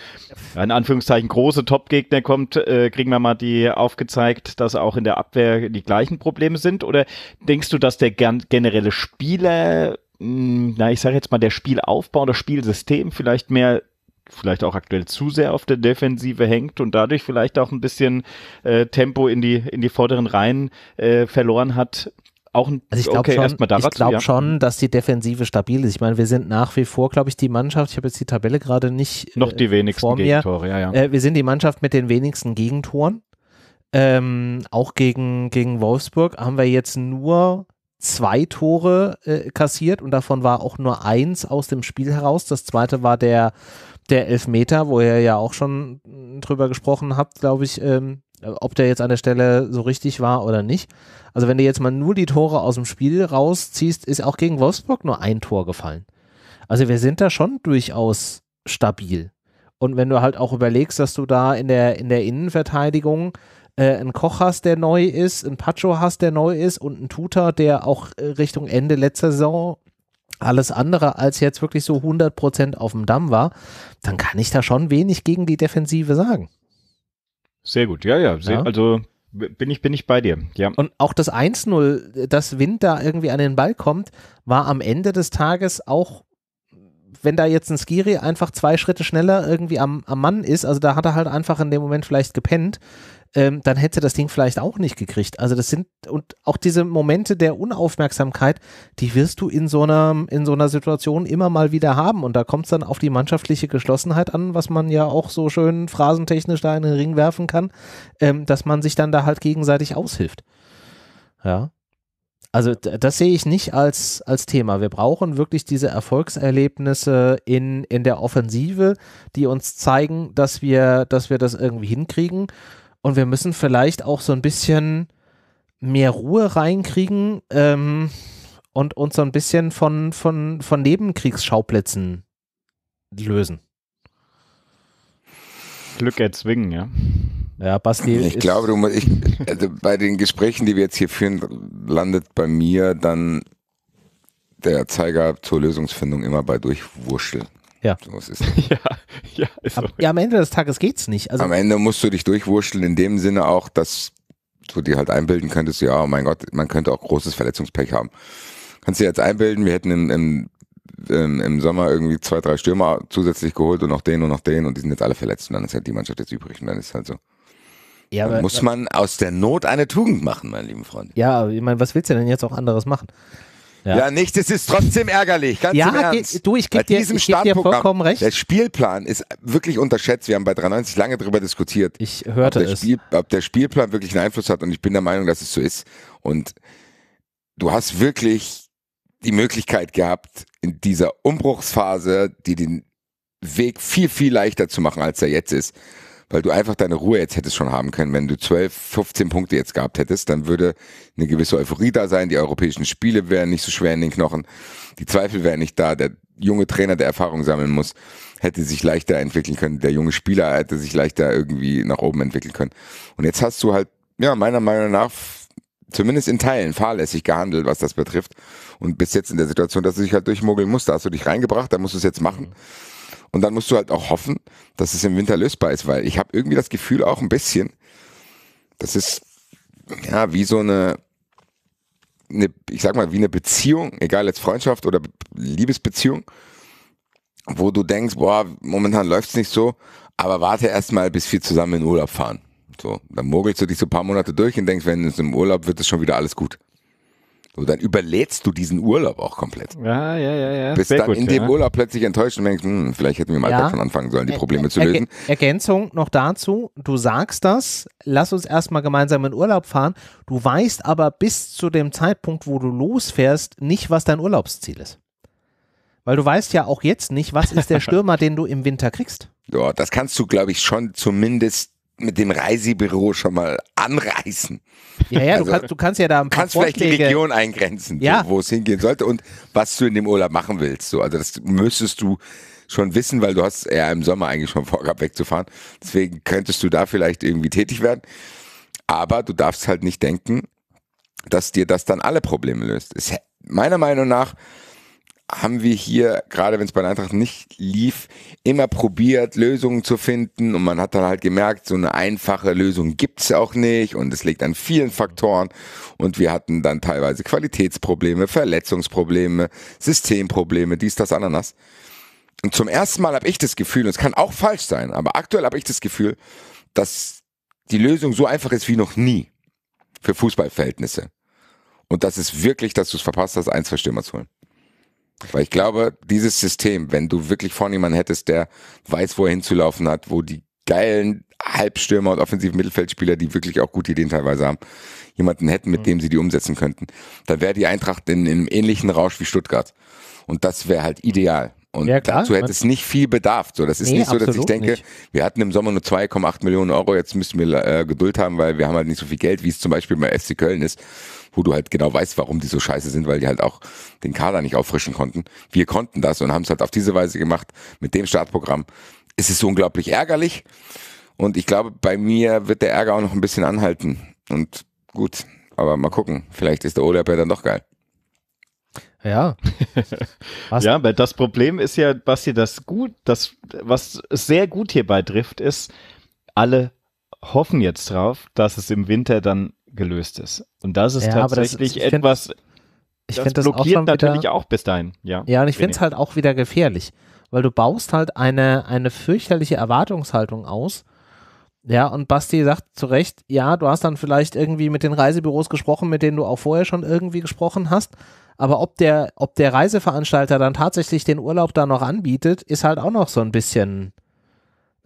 in Anführungszeichen, große Top-Gegner kommt, äh, kriegen wir mal die aufgezeigt, dass auch in der Abwehr die gleichen Probleme sind? Oder denkst du, dass der generelle Spieler hm, na, ich sage jetzt mal, der Spielaufbau, oder Spielsystem vielleicht mehr vielleicht auch aktuell zu sehr auf der Defensive hängt und dadurch vielleicht auch ein bisschen äh, Tempo in die, in die vorderen Reihen äh, verloren hat. Auch ein, also ich glaube okay, schon, ich glaub ja. schon, dass die Defensive stabil ist. Ich meine, wir sind nach wie vor, glaube ich, die Mannschaft, ich habe jetzt die Tabelle gerade nicht Noch die äh, wenigsten vor mir. Gegentore, ja, ja. Äh, wir sind die Mannschaft mit den wenigsten Gegentoren. Ähm, auch gegen, gegen Wolfsburg haben wir jetzt nur zwei Tore äh, kassiert und davon war auch nur eins aus dem Spiel heraus. Das zweite war der der Elfmeter, wo ihr ja auch schon drüber gesprochen habt, glaube ich, ähm, ob der jetzt an der Stelle so richtig war oder nicht. Also wenn du jetzt mal nur die Tore aus dem Spiel rausziehst, ist auch gegen Wolfsburg nur ein Tor gefallen. Also wir sind da schon durchaus stabil. Und wenn du halt auch überlegst, dass du da in der, in der Innenverteidigung äh, einen Koch hast, der neu ist, einen Pacho hast, der neu ist und einen Tutor, der auch äh, Richtung Ende letzter Saison alles andere als jetzt wirklich so 100% auf dem Damm war, dann kann ich da schon wenig gegen die Defensive sagen. Sehr gut, ja, ja. Sehr, ja. Also bin ich, bin ich bei dir, ja. Und auch das 1-0, dass Wind da irgendwie an den Ball kommt, war am Ende des Tages auch, wenn da jetzt ein Skiri einfach zwei Schritte schneller irgendwie am, am Mann ist, also da hat er halt einfach in dem Moment vielleicht gepennt, ähm, dann hätte das Ding vielleicht auch nicht gekriegt. Also das sind, und auch diese Momente der Unaufmerksamkeit, die wirst du in so einer, in so einer Situation immer mal wieder haben. Und da kommt es dann auf die mannschaftliche Geschlossenheit an, was man ja auch so schön phrasentechnisch da in den Ring werfen kann, ähm, dass man sich dann da halt gegenseitig aushilft. Ja. Also das sehe ich nicht als, als Thema. Wir brauchen wirklich diese Erfolgserlebnisse in, in der Offensive, die uns zeigen, dass wir, dass wir das irgendwie hinkriegen. Und wir müssen vielleicht auch so ein bisschen mehr Ruhe reinkriegen ähm, und uns so ein bisschen von, von, von Nebenkriegsschauplätzen lösen. Glück erzwingen, ja. Ja, Basti. Ich glaube, du, ich, also bei den Gesprächen, die wir jetzt hier führen, landet bei mir dann der Zeiger zur Lösungsfindung immer bei Durchwurscheln. Ja. So ist ja, ja, ist Ab, so. ja, am Ende des Tages geht es nicht. Also am Ende musst du dich durchwurschteln, in dem Sinne auch, dass du dir halt einbilden könntest, ja, oh mein Gott, man könnte auch großes Verletzungspech haben. Kannst du dir jetzt einbilden, wir hätten im, im, im, im Sommer irgendwie zwei, drei Stürmer zusätzlich geholt und noch den und noch den und die sind jetzt alle verletzt und dann ist halt die Mannschaft jetzt übrig und dann ist halt so. Ja, aber, muss man aus der Not eine Tugend machen, meine lieben Freunde. Ja, ich meine, was willst du denn jetzt auch anderes machen? Ja, ja nichts, es ist trotzdem ärgerlich. Ganz ja, im Ernst. du, ich gebe dir, geb dir vollkommen recht. Der Spielplan ist wirklich unterschätzt. Wir haben bei 93 lange darüber diskutiert. Ich hörte ob es. Spiel, ob der Spielplan wirklich einen Einfluss hat und ich bin der Meinung, dass es so ist. Und du hast wirklich die Möglichkeit gehabt, in dieser Umbruchsphase, die den Weg viel, viel leichter zu machen, als er jetzt ist, weil du einfach deine Ruhe jetzt hättest schon haben können. Wenn du 12, 15 Punkte jetzt gehabt hättest, dann würde eine gewisse Euphorie da sein. Die europäischen Spiele wären nicht so schwer in den Knochen. Die Zweifel wären nicht da. Der junge Trainer, der Erfahrung sammeln muss, hätte sich leichter entwickeln können. Der junge Spieler hätte sich leichter irgendwie nach oben entwickeln können. Und jetzt hast du halt, ja, meiner Meinung nach, zumindest in Teilen fahrlässig gehandelt, was das betrifft. Und bis jetzt in der Situation, dass du dich halt durchmogeln musst. Da hast du dich reingebracht, da musst du es jetzt machen. Mhm. Und dann musst du halt auch hoffen, dass es im Winter lösbar ist, weil ich habe irgendwie das Gefühl auch ein bisschen, das ist ja wie so eine, eine, ich sag mal, wie eine Beziehung, egal jetzt Freundschaft oder Liebesbeziehung, wo du denkst, boah, momentan läuft's nicht so, aber warte erstmal, bis wir zusammen in Urlaub fahren. So, dann mogelst du dich so ein paar Monate durch und denkst, wenn es im Urlaub wird, ist schon wieder alles gut. So, dann überlädst du diesen Urlaub auch komplett. Ja, ja, ja, ja. Bist Sehr dann gut, in dem ja. Urlaub plötzlich enttäuscht und denkst, hm, vielleicht hätten wir mal ja. schon anfangen sollen, die Probleme er, zu lösen. Er, Ergänzung noch dazu, du sagst das, lass uns erstmal gemeinsam in Urlaub fahren. Du weißt aber bis zu dem Zeitpunkt, wo du losfährst, nicht, was dein Urlaubsziel ist. Weil du weißt ja auch jetzt nicht, was ist der Stürmer, den du im Winter kriegst. Ja, das kannst du, glaube ich, schon zumindest mit dem Reisebüro schon mal anreißen. Ja, ja, also, du, kannst, du kannst ja da ein paar kannst Vorschläge. vielleicht die Region eingrenzen, ja. wo es hingehen sollte und was du in dem Urlaub machen willst. So, also das müsstest du schon wissen, weil du hast ja im Sommer eigentlich schon vorgehabt wegzufahren. Deswegen könntest du da vielleicht irgendwie tätig werden. Aber du darfst halt nicht denken, dass dir das dann alle Probleme löst. Ist meiner Meinung nach haben wir hier, gerade wenn es bei der Eintracht nicht lief, immer probiert, Lösungen zu finden. Und man hat dann halt gemerkt, so eine einfache Lösung gibt's auch nicht. Und es liegt an vielen Faktoren. Und wir hatten dann teilweise Qualitätsprobleme, Verletzungsprobleme, Systemprobleme, dies, das, Ananas. Und zum ersten Mal habe ich das Gefühl, und es kann auch falsch sein, aber aktuell habe ich das Gefühl, dass die Lösung so einfach ist wie noch nie für Fußballverhältnisse. Und das ist wirklich, dass du es verpasst hast, ein, zwei Stürmer zu holen. Weil ich glaube, dieses System, wenn du wirklich vorne jemanden hättest, der weiß, wo er hinzulaufen hat, wo die geilen Halbstürmer und offensiven mittelfeldspieler die wirklich auch gute Ideen teilweise haben, jemanden hätten, mit mhm. dem sie die umsetzen könnten, dann wäre die Eintracht in, in einem ähnlichen Rausch wie Stuttgart. Und das wäre halt ideal. Und ja, dazu hätte es nicht viel Bedarf. So, das ist nee, nicht so, dass ich denke, nicht. wir hatten im Sommer nur 2,8 Millionen Euro, jetzt müssen wir äh, Geduld haben, weil wir haben halt nicht so viel Geld, wie es zum Beispiel bei FC Köln ist wo du halt genau weißt, warum die so scheiße sind, weil die halt auch den Kader nicht auffrischen konnten. Wir konnten das und haben es halt auf diese Weise gemacht mit dem Startprogramm. Es ist unglaublich ärgerlich und ich glaube, bei mir wird der Ärger auch noch ein bisschen anhalten. Und gut, aber mal gucken, vielleicht ist der Urlaub ja dann doch geil. Ja. ja, aber das Problem ist ja, was hier das gut, das, was sehr gut hierbei trifft, ist, alle hoffen jetzt drauf, dass es im Winter dann gelöst ist. Und das ist ja, tatsächlich das, etwas, ich das, find das blockiert auch natürlich wieder, auch bis dahin. Ja, ja und ich finde es halt auch wieder gefährlich, weil du baust halt eine, eine fürchterliche Erwartungshaltung aus. Ja, und Basti sagt zu Recht, ja, du hast dann vielleicht irgendwie mit den Reisebüros gesprochen, mit denen du auch vorher schon irgendwie gesprochen hast. Aber ob der, ob der Reiseveranstalter dann tatsächlich den Urlaub da noch anbietet, ist halt auch noch so ein bisschen,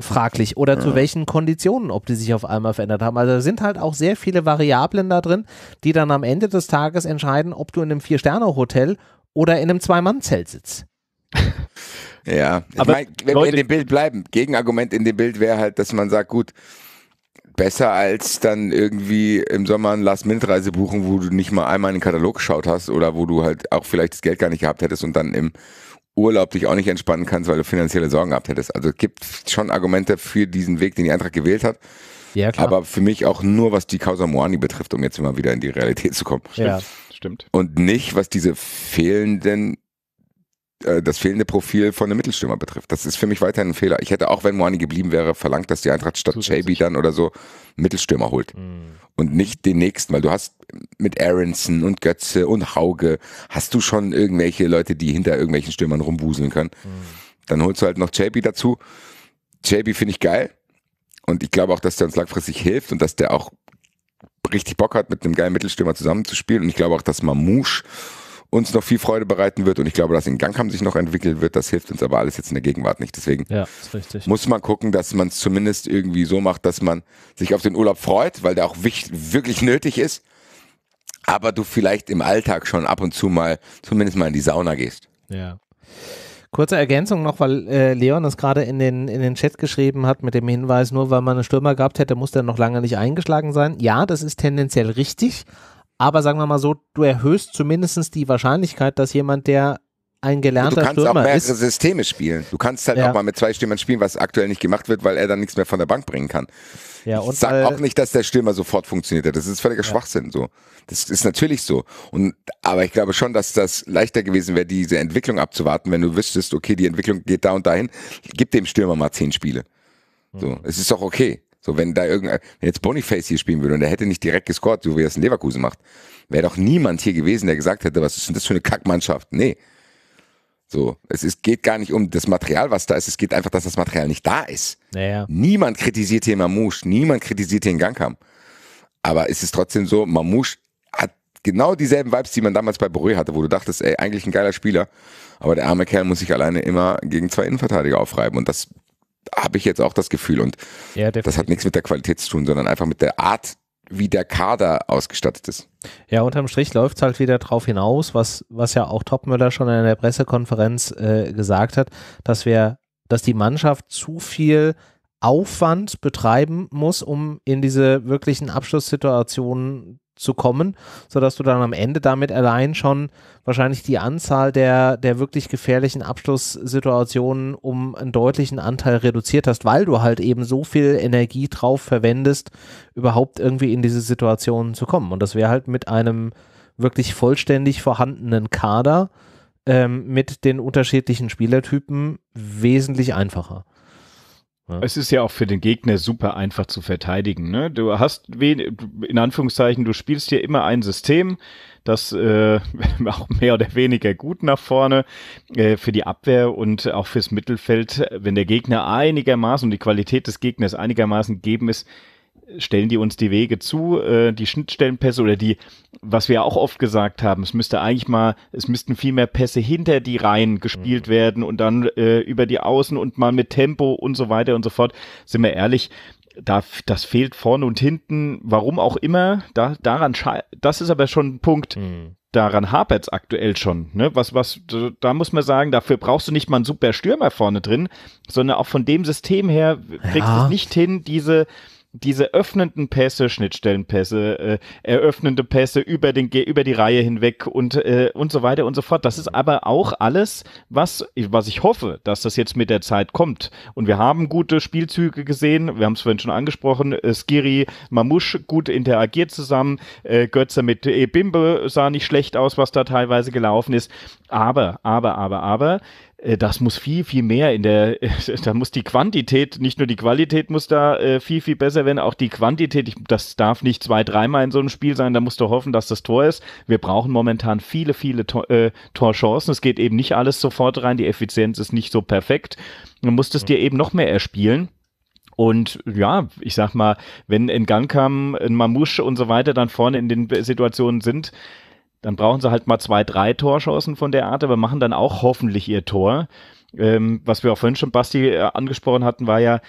fraglich oder zu welchen Konditionen, ob die sich auf einmal verändert haben. Also da sind halt auch sehr viele Variablen da drin, die dann am Ende des Tages entscheiden, ob du in einem Vier-Sterne-Hotel oder in einem Zwei-Mann-Zelt sitzt. Ja, ich aber mein, wenn Leute, wir in dem Bild bleiben, Gegenargument in dem Bild wäre halt, dass man sagt, gut, besser als dann irgendwie im Sommer eine Last-Minute-Reise buchen, wo du nicht mal einmal in den Katalog geschaut hast oder wo du halt auch vielleicht das Geld gar nicht gehabt hättest und dann im Urlaub dich auch nicht entspannen kannst, weil du finanzielle Sorgen gehabt hättest. Also es gibt schon Argumente für diesen Weg, den die Eintracht gewählt hat. Ja, klar. Aber für mich auch nur, was die Causa Moani betrifft, um jetzt mal wieder in die Realität zu kommen. Ja, stimmt. Und nicht, was diese fehlenden äh, das fehlende Profil von einem Mittelstürmer betrifft. Das ist für mich weiterhin ein Fehler. Ich hätte auch, wenn Moani geblieben wäre, verlangt, dass die Eintracht statt Chaby dann oder so Mittelstürmer holt. Mhm. Und nicht den nächsten, weil du hast mit Aronson und Götze und Hauge, hast du schon irgendwelche Leute, die hinter irgendwelchen Stürmern rumwuseln können. Mhm. Dann holst du halt noch Chaby dazu. Chaby finde ich geil. Und ich glaube auch, dass der uns langfristig hilft und dass der auch richtig Bock hat, mit einem geilen Mittelstürmer zusammenzuspielen. Und ich glaube auch, dass Mamouche uns noch viel Freude bereiten wird und ich glaube, dass in Gang haben sich noch entwickeln wird. Das hilft uns aber alles jetzt in der Gegenwart nicht. Deswegen ja, muss man gucken, dass man es zumindest irgendwie so macht, dass man sich auf den Urlaub freut, weil der auch wichtig, wirklich nötig ist. Aber du vielleicht im Alltag schon ab und zu mal, zumindest mal in die Sauna gehst. Ja. Kurze Ergänzung noch, weil äh, Leon es gerade in den, in den Chat geschrieben hat mit dem Hinweis, nur weil man einen Stürmer gehabt hätte, muss der noch lange nicht eingeschlagen sein. Ja, das ist tendenziell richtig, aber sagen wir mal so, du erhöhst zumindest die Wahrscheinlichkeit, dass jemand, der ein gelernter Stürmer ist. Du kannst Stürmer auch mehrere ist. Systeme spielen. Du kannst halt ja. auch mal mit zwei Stürmern spielen, was aktuell nicht gemacht wird, weil er dann nichts mehr von der Bank bringen kann. Ja, ich sage auch nicht, dass der Stürmer sofort funktioniert hat. Das ist völliger ja. Schwachsinn so. Das ist natürlich so. Und aber ich glaube schon, dass das leichter gewesen wäre, diese Entwicklung abzuwarten, wenn du wüsstest, okay, die Entwicklung geht da und dahin. Gib dem Stürmer mal zehn Spiele. So, mhm. es ist doch okay. So, wenn da irgendein, wenn jetzt Boniface hier spielen würde und er hätte nicht direkt gescored, so wie er es in Leverkusen macht, wäre doch niemand hier gewesen, der gesagt hätte, was ist denn das für eine Kackmannschaft? Nee. So, es ist, geht gar nicht um das Material, was da ist. Es geht einfach, dass das Material nicht da ist. Naja. Niemand kritisiert hier Mamouche, niemand kritisiert hier den Gangkamm. Aber es ist trotzdem so, Mamouche hat genau dieselben Vibes, die man damals bei Boré hatte, wo du dachtest, ey, eigentlich ein geiler Spieler, aber der arme Kerl muss sich alleine immer gegen zwei Innenverteidiger aufreiben und das habe ich jetzt auch das Gefühl. Und ja, das hat nichts mit der Qualität zu tun, sondern einfach mit der Art, wie der Kader ausgestattet ist. Ja, unterm Strich läuft es halt wieder darauf hinaus, was, was ja auch Topmüller schon in der Pressekonferenz äh, gesagt hat, dass wir, dass die Mannschaft zu viel Aufwand betreiben muss, um in diese wirklichen Abschlusssituationen zu kommen, sodass du dann am Ende damit allein schon wahrscheinlich die Anzahl der, der wirklich gefährlichen Abschlusssituationen um einen deutlichen Anteil reduziert hast, weil du halt eben so viel Energie drauf verwendest, überhaupt irgendwie in diese Situationen zu kommen. Und das wäre halt mit einem wirklich vollständig vorhandenen Kader ähm, mit den unterschiedlichen Spielertypen wesentlich einfacher. Ne? Es ist ja auch für den Gegner super einfach zu verteidigen. Ne? Du hast, in Anführungszeichen, du spielst hier immer ein System, das äh, auch mehr oder weniger gut nach vorne äh, für die Abwehr und auch fürs Mittelfeld, wenn der Gegner einigermaßen und die Qualität des Gegners einigermaßen gegeben ist, stellen die uns die Wege zu, äh, die Schnittstellenpässe oder die, was wir auch oft gesagt haben, es müsste eigentlich mal, es müssten viel mehr Pässe hinter die Reihen gespielt mhm. werden und dann äh, über die Außen und mal mit Tempo und so weiter und so fort. Sind wir ehrlich, da, das fehlt vorne und hinten, warum auch immer, da, daran das ist aber schon ein Punkt, mhm. daran hapert's aktuell schon, ne? was, was, da muss man sagen, dafür brauchst du nicht mal einen super Stürmer vorne drin, sondern auch von dem System her kriegst du ja. es nicht hin, diese, diese öffnenden Pässe, Schnittstellenpässe, äh, eröffnende Pässe über, den, über die Reihe hinweg und, äh, und so weiter und so fort. Das ist aber auch alles, was, was ich hoffe, dass das jetzt mit der Zeit kommt. Und wir haben gute Spielzüge gesehen, wir haben es vorhin schon angesprochen, äh, Skiri, Mamusch gut interagiert zusammen, äh, Götze mit Ebimbe sah nicht schlecht aus, was da teilweise gelaufen ist. Aber, aber, aber, aber, äh, das muss viel, viel mehr in der, da muss die Quantität, nicht nur die Qualität muss da äh, viel, viel besser werden, auch die Quantität, ich, das darf nicht zwei, dreimal in so einem Spiel sein, da musst du hoffen, dass das Tor ist. Wir brauchen momentan viele, viele Tor, äh, Torchancen, es geht eben nicht alles sofort rein, die Effizienz ist nicht so perfekt, du musst es dir eben noch mehr erspielen. Und ja, ich sag mal, wenn in Gang kam, ein Mamouche und so weiter dann vorne in den Situationen sind, dann brauchen sie halt mal zwei, drei Torchancen von der Art, aber machen dann auch hoffentlich ihr Tor. Ähm, was wir auch vorhin schon, Basti, äh, angesprochen hatten, war ja,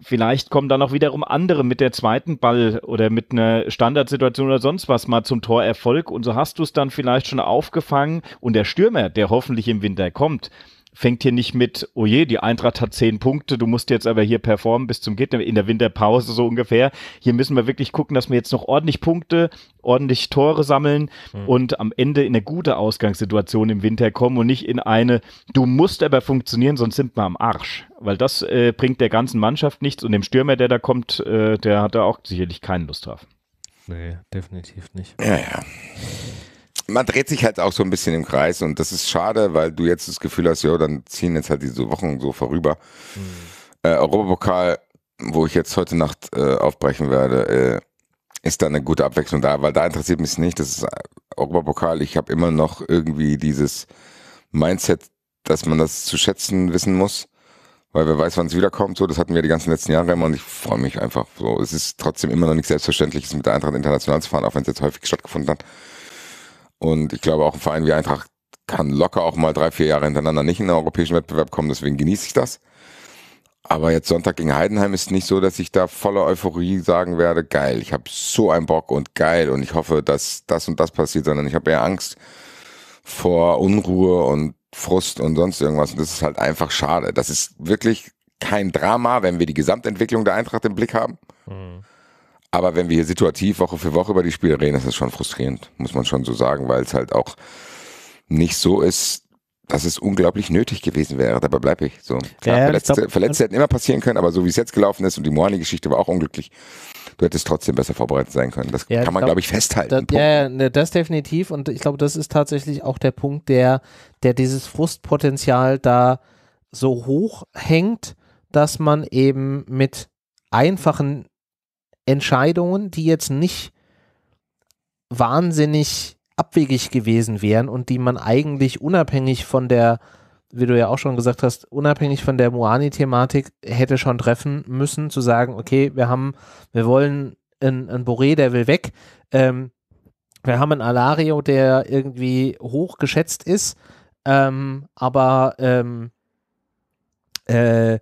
vielleicht kommen dann auch wiederum andere mit der zweiten Ball oder mit einer Standardsituation oder sonst was mal zum Torerfolg und so hast du es dann vielleicht schon aufgefangen und der Stürmer, der hoffentlich im Winter kommt, fängt hier nicht mit, oh je, die Eintracht hat zehn Punkte, du musst jetzt aber hier performen bis zum Gegner in der Winterpause so ungefähr. Hier müssen wir wirklich gucken, dass wir jetzt noch ordentlich Punkte, ordentlich Tore sammeln mhm. und am Ende in eine gute Ausgangssituation im Winter kommen und nicht in eine, du musst aber funktionieren, sonst sind wir am Arsch. Weil das äh, bringt der ganzen Mannschaft nichts und dem Stürmer, der da kommt, äh, der hat da auch sicherlich keinen Lust drauf. Nee, definitiv nicht. Ja, ja man dreht sich halt auch so ein bisschen im Kreis und das ist schade, weil du jetzt das Gefühl hast, ja, dann ziehen jetzt halt diese Wochen so vorüber. Mhm. Äh, Europapokal, wo ich jetzt heute Nacht äh, aufbrechen werde, äh, ist da eine gute Abwechslung da, weil da interessiert mich nicht. Das ist äh, Europapokal. Ich habe immer noch irgendwie dieses Mindset, dass man das zu schätzen wissen muss, weil wer weiß, wann es wiederkommt. So, das hatten wir die ganzen letzten Jahre immer und ich freue mich einfach so. Es ist trotzdem immer noch nicht selbstverständlich, es mit der Eintracht international zu fahren, auch wenn es jetzt häufig stattgefunden hat. Und ich glaube, auch ein Verein wie Eintracht kann locker auch mal drei, vier Jahre hintereinander nicht in den europäischen Wettbewerb kommen. Deswegen genieße ich das. Aber jetzt Sonntag gegen Heidenheim ist nicht so, dass ich da voller Euphorie sagen werde, geil, ich habe so einen Bock und geil und ich hoffe, dass das und das passiert, sondern ich habe eher Angst vor Unruhe und Frust und sonst irgendwas. Und das ist halt einfach schade. Das ist wirklich kein Drama, wenn wir die Gesamtentwicklung der Eintracht im Blick haben. Mhm. Aber wenn wir hier situativ Woche für Woche über die Spiele reden, ist das schon frustrierend, muss man schon so sagen, weil es halt auch nicht so ist, dass es unglaublich nötig gewesen wäre. Dabei bleibe ich so. Klar, ja, Verletzte, glaub, Verletzte hätten immer passieren können, aber so wie es jetzt gelaufen ist und die Moani-Geschichte war auch unglücklich, du hättest trotzdem besser vorbereitet sein können. Das ja, kann man, glaube ich, festhalten. Da, ja, ja, ne, das definitiv. Und ich glaube, das ist tatsächlich auch der Punkt, der, der dieses Frustpotenzial da so hoch hängt, dass man eben mit einfachen Entscheidungen, die jetzt nicht wahnsinnig abwegig gewesen wären und die man eigentlich unabhängig von der, wie du ja auch schon gesagt hast, unabhängig von der Moani-Thematik hätte schon treffen müssen, zu sagen, okay, wir haben, wir wollen einen, Boré, der will weg, ähm, wir haben einen Alario, der irgendwie hoch geschätzt ist, ähm, aber ähm, äh,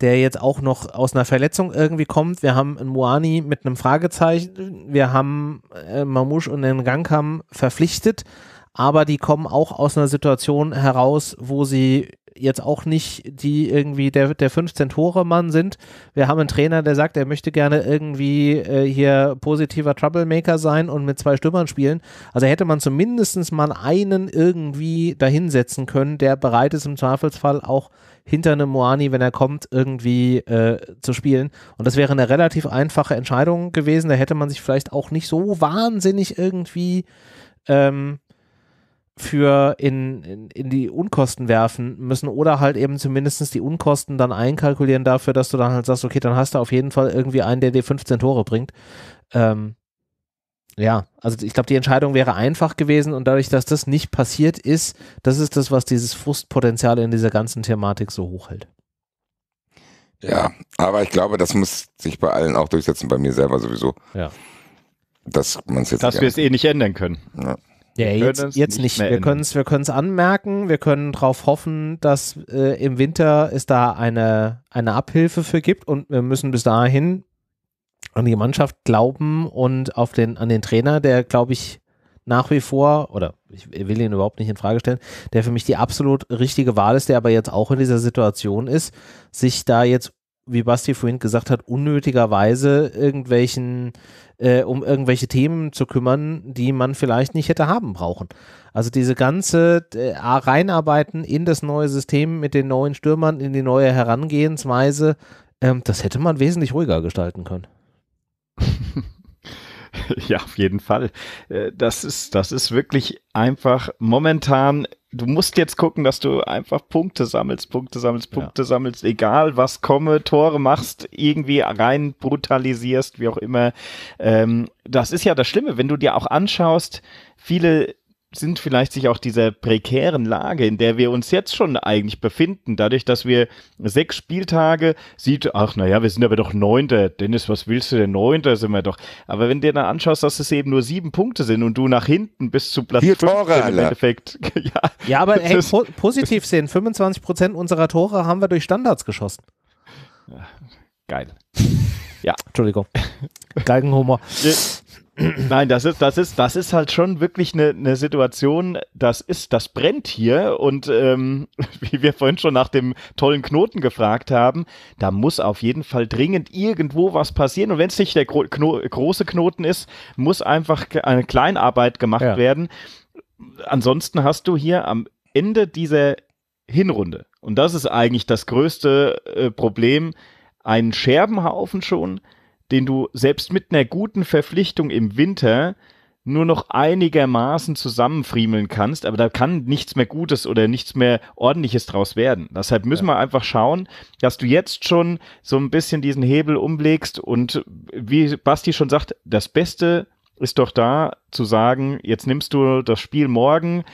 der jetzt auch noch aus einer Verletzung irgendwie kommt. Wir haben einen Moani mit einem Fragezeichen. Wir haben äh, Mamouche und den Gangkam verpflichtet, aber die kommen auch aus einer Situation heraus, wo sie jetzt auch nicht die irgendwie der, der 15-Tore-Mann sind. Wir haben einen Trainer, der sagt, er möchte gerne irgendwie äh, hier positiver Troublemaker sein und mit zwei Stürmern spielen. Also hätte man zumindest mal einen irgendwie dahinsetzen können, der bereit ist, im Zweifelsfall auch hinter einem Moani, wenn er kommt, irgendwie äh, zu spielen. Und das wäre eine relativ einfache Entscheidung gewesen. Da hätte man sich vielleicht auch nicht so wahnsinnig irgendwie. Ähm, für in, in, in, die Unkosten werfen müssen oder halt eben zumindest die Unkosten dann einkalkulieren dafür, dass du dann halt sagst, okay, dann hast du auf jeden Fall irgendwie einen, der dir 15 Tore bringt. Ähm, ja, also ich glaube, die Entscheidung wäre einfach gewesen und dadurch, dass das nicht passiert ist, das ist das, was dieses Frustpotenzial in dieser ganzen Thematik so hochhält. Ja, aber ich glaube, das muss sich bei allen auch durchsetzen, bei mir selber sowieso. Ja. Dass man es jetzt. Dass wir es eh nicht ändern können. Ja. Ja, jetzt, jetzt, nicht. nicht. Wir können es wir anmerken, wir können darauf hoffen, dass äh, im Winter es da eine, eine Abhilfe für gibt und wir müssen bis dahin an die Mannschaft glauben und auf den, an den Trainer, der, glaube ich, nach wie vor, oder ich will ihn überhaupt nicht in Frage stellen, der für mich die absolut richtige Wahl ist, der aber jetzt auch in dieser Situation ist, sich da jetzt, wie Basti vorhin gesagt hat, unnötigerweise irgendwelchen äh, um irgendwelche Themen zu kümmern, die man vielleicht nicht hätte haben brauchen. Also diese ganze äh, Reinarbeiten in das neue System mit den neuen Stürmern, in die neue Herangehensweise, ähm, das hätte man wesentlich ruhiger gestalten können. ja, auf jeden Fall. Äh, das ist, das ist wirklich einfach momentan du musst jetzt gucken, dass du einfach Punkte sammelst, Punkte sammelst, Punkte ja. sammelst, egal was komme, Tore machst, irgendwie rein brutalisierst, wie auch immer. Ähm, das ist ja das Schlimme, wenn du dir auch anschaust, viele sind vielleicht sich auch dieser prekären Lage, in der wir uns jetzt schon eigentlich befinden, dadurch, dass wir sechs Spieltage sieht, ach naja, wir sind aber doch Neunter, Dennis, was willst du denn, Neunter sind wir doch. Aber wenn du dir dann anschaust, dass es eben nur sieben Punkte sind und du nach hinten bis zu Platz Vier Tore, im Endeffekt. ja, ja, aber ey, po positiv sehen, 25 Prozent unserer Tore haben wir durch Standards geschossen. geil. ja. Entschuldigung. Galgenhumor. Nein, das ist, das ist, das ist halt schon wirklich eine, eine Situation, das ist, das brennt hier und ähm, wie wir vorhin schon nach dem tollen Knoten gefragt haben, da muss auf jeden Fall dringend irgendwo was passieren. Und wenn es nicht der gro Kno große Knoten ist, muss einfach eine Kleinarbeit gemacht ja. werden. Ansonsten hast du hier am Ende dieser Hinrunde, und das ist eigentlich das größte äh, Problem, einen Scherbenhaufen schon den du selbst mit einer guten Verpflichtung im Winter nur noch einigermaßen zusammenfriemeln kannst, aber da kann nichts mehr Gutes oder nichts mehr Ordentliches draus werden. Deshalb müssen ja. wir einfach schauen, dass du jetzt schon so ein bisschen diesen Hebel umlegst und wie Basti schon sagt, das Beste ist doch da zu sagen, jetzt nimmst du das Spiel morgen,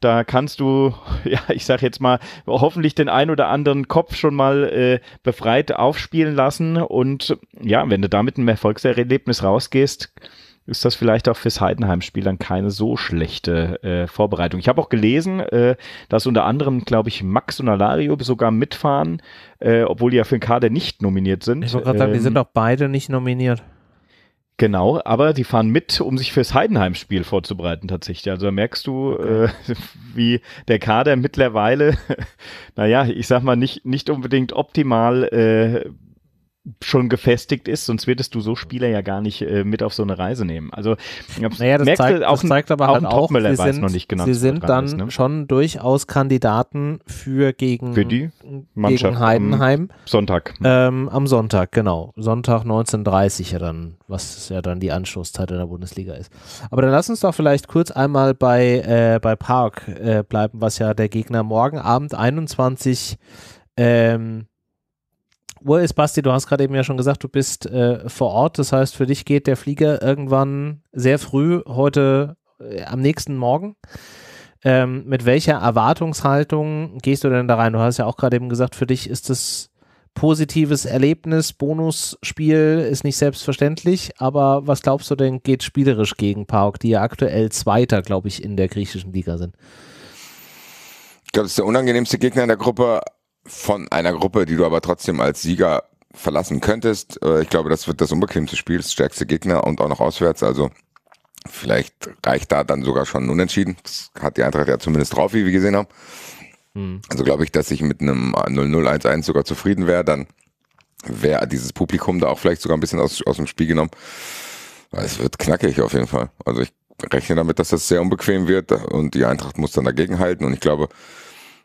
da kannst du, ja, ich sag jetzt mal, hoffentlich den ein oder anderen Kopf schon mal äh, befreit aufspielen lassen. Und ja, wenn du damit ein Erfolgserlebnis rausgehst, ist das vielleicht auch fürs Heidenheim-Spiel dann keine so schlechte äh, Vorbereitung. Ich habe auch gelesen, äh, dass unter anderem, glaube ich, Max und Alario sogar mitfahren, äh, obwohl die ja für den Kader nicht nominiert sind. Ich wollte gerade sagen, die sind auch ähm, beide nicht nominiert. Genau, aber die fahren mit, um sich fürs Heidenheim-Spiel vorzubereiten tatsächlich. Also da merkst du, okay. äh, wie der Kader mittlerweile, naja, ich sag mal, nicht, nicht unbedingt optimal äh, schon gefestigt ist, sonst würdest du so Spieler ja gar nicht äh, mit auf so eine Reise nehmen. Also naja, das, zeigt, auch das zeigt aber auch halt auch, sie sind, noch nicht genau, sie sind dann ist, ne? schon durchaus Kandidaten für gegen, für die Mannschaft gegen Heidenheim. Am Sonntag. Ähm, am Sonntag, genau. Sonntag 19.30 ja dann, was ja dann die Anschlusszeit in der Bundesliga ist. Aber dann lass uns doch vielleicht kurz einmal bei, äh, bei Park äh, bleiben, was ja der Gegner morgen Abend 21 ähm, Uhr ist, Basti, du hast gerade eben ja schon gesagt, du bist äh, vor Ort. Das heißt, für dich geht der Flieger irgendwann sehr früh, heute äh, am nächsten Morgen. Ähm, mit welcher Erwartungshaltung gehst du denn da rein? Du hast ja auch gerade eben gesagt, für dich ist das positives Erlebnis, Bonusspiel ist nicht selbstverständlich, aber was glaubst du denn, geht spielerisch gegen Park, die ja aktuell Zweiter, glaube ich, in der griechischen Liga sind? Ich glaube, das ist der unangenehmste Gegner in der Gruppe, von einer Gruppe, die du aber trotzdem als Sieger verlassen könntest. Äh, ich glaube, das wird das unbequemste Spiel, das stärkste Gegner und auch noch auswärts. Also vielleicht reicht da dann sogar schon ein Unentschieden. Das hat die Eintracht ja zumindest drauf, wie wir gesehen haben. Mhm. Also glaube ich, dass ich mit einem 0-0-1-1 äh, sogar zufrieden wäre. Dann wäre dieses Publikum da auch vielleicht sogar ein bisschen aus, aus dem Spiel genommen. Es wird knackig auf jeden Fall. Also ich rechne damit, dass das sehr unbequem wird und die Eintracht muss dann dagegen halten. Und ich glaube,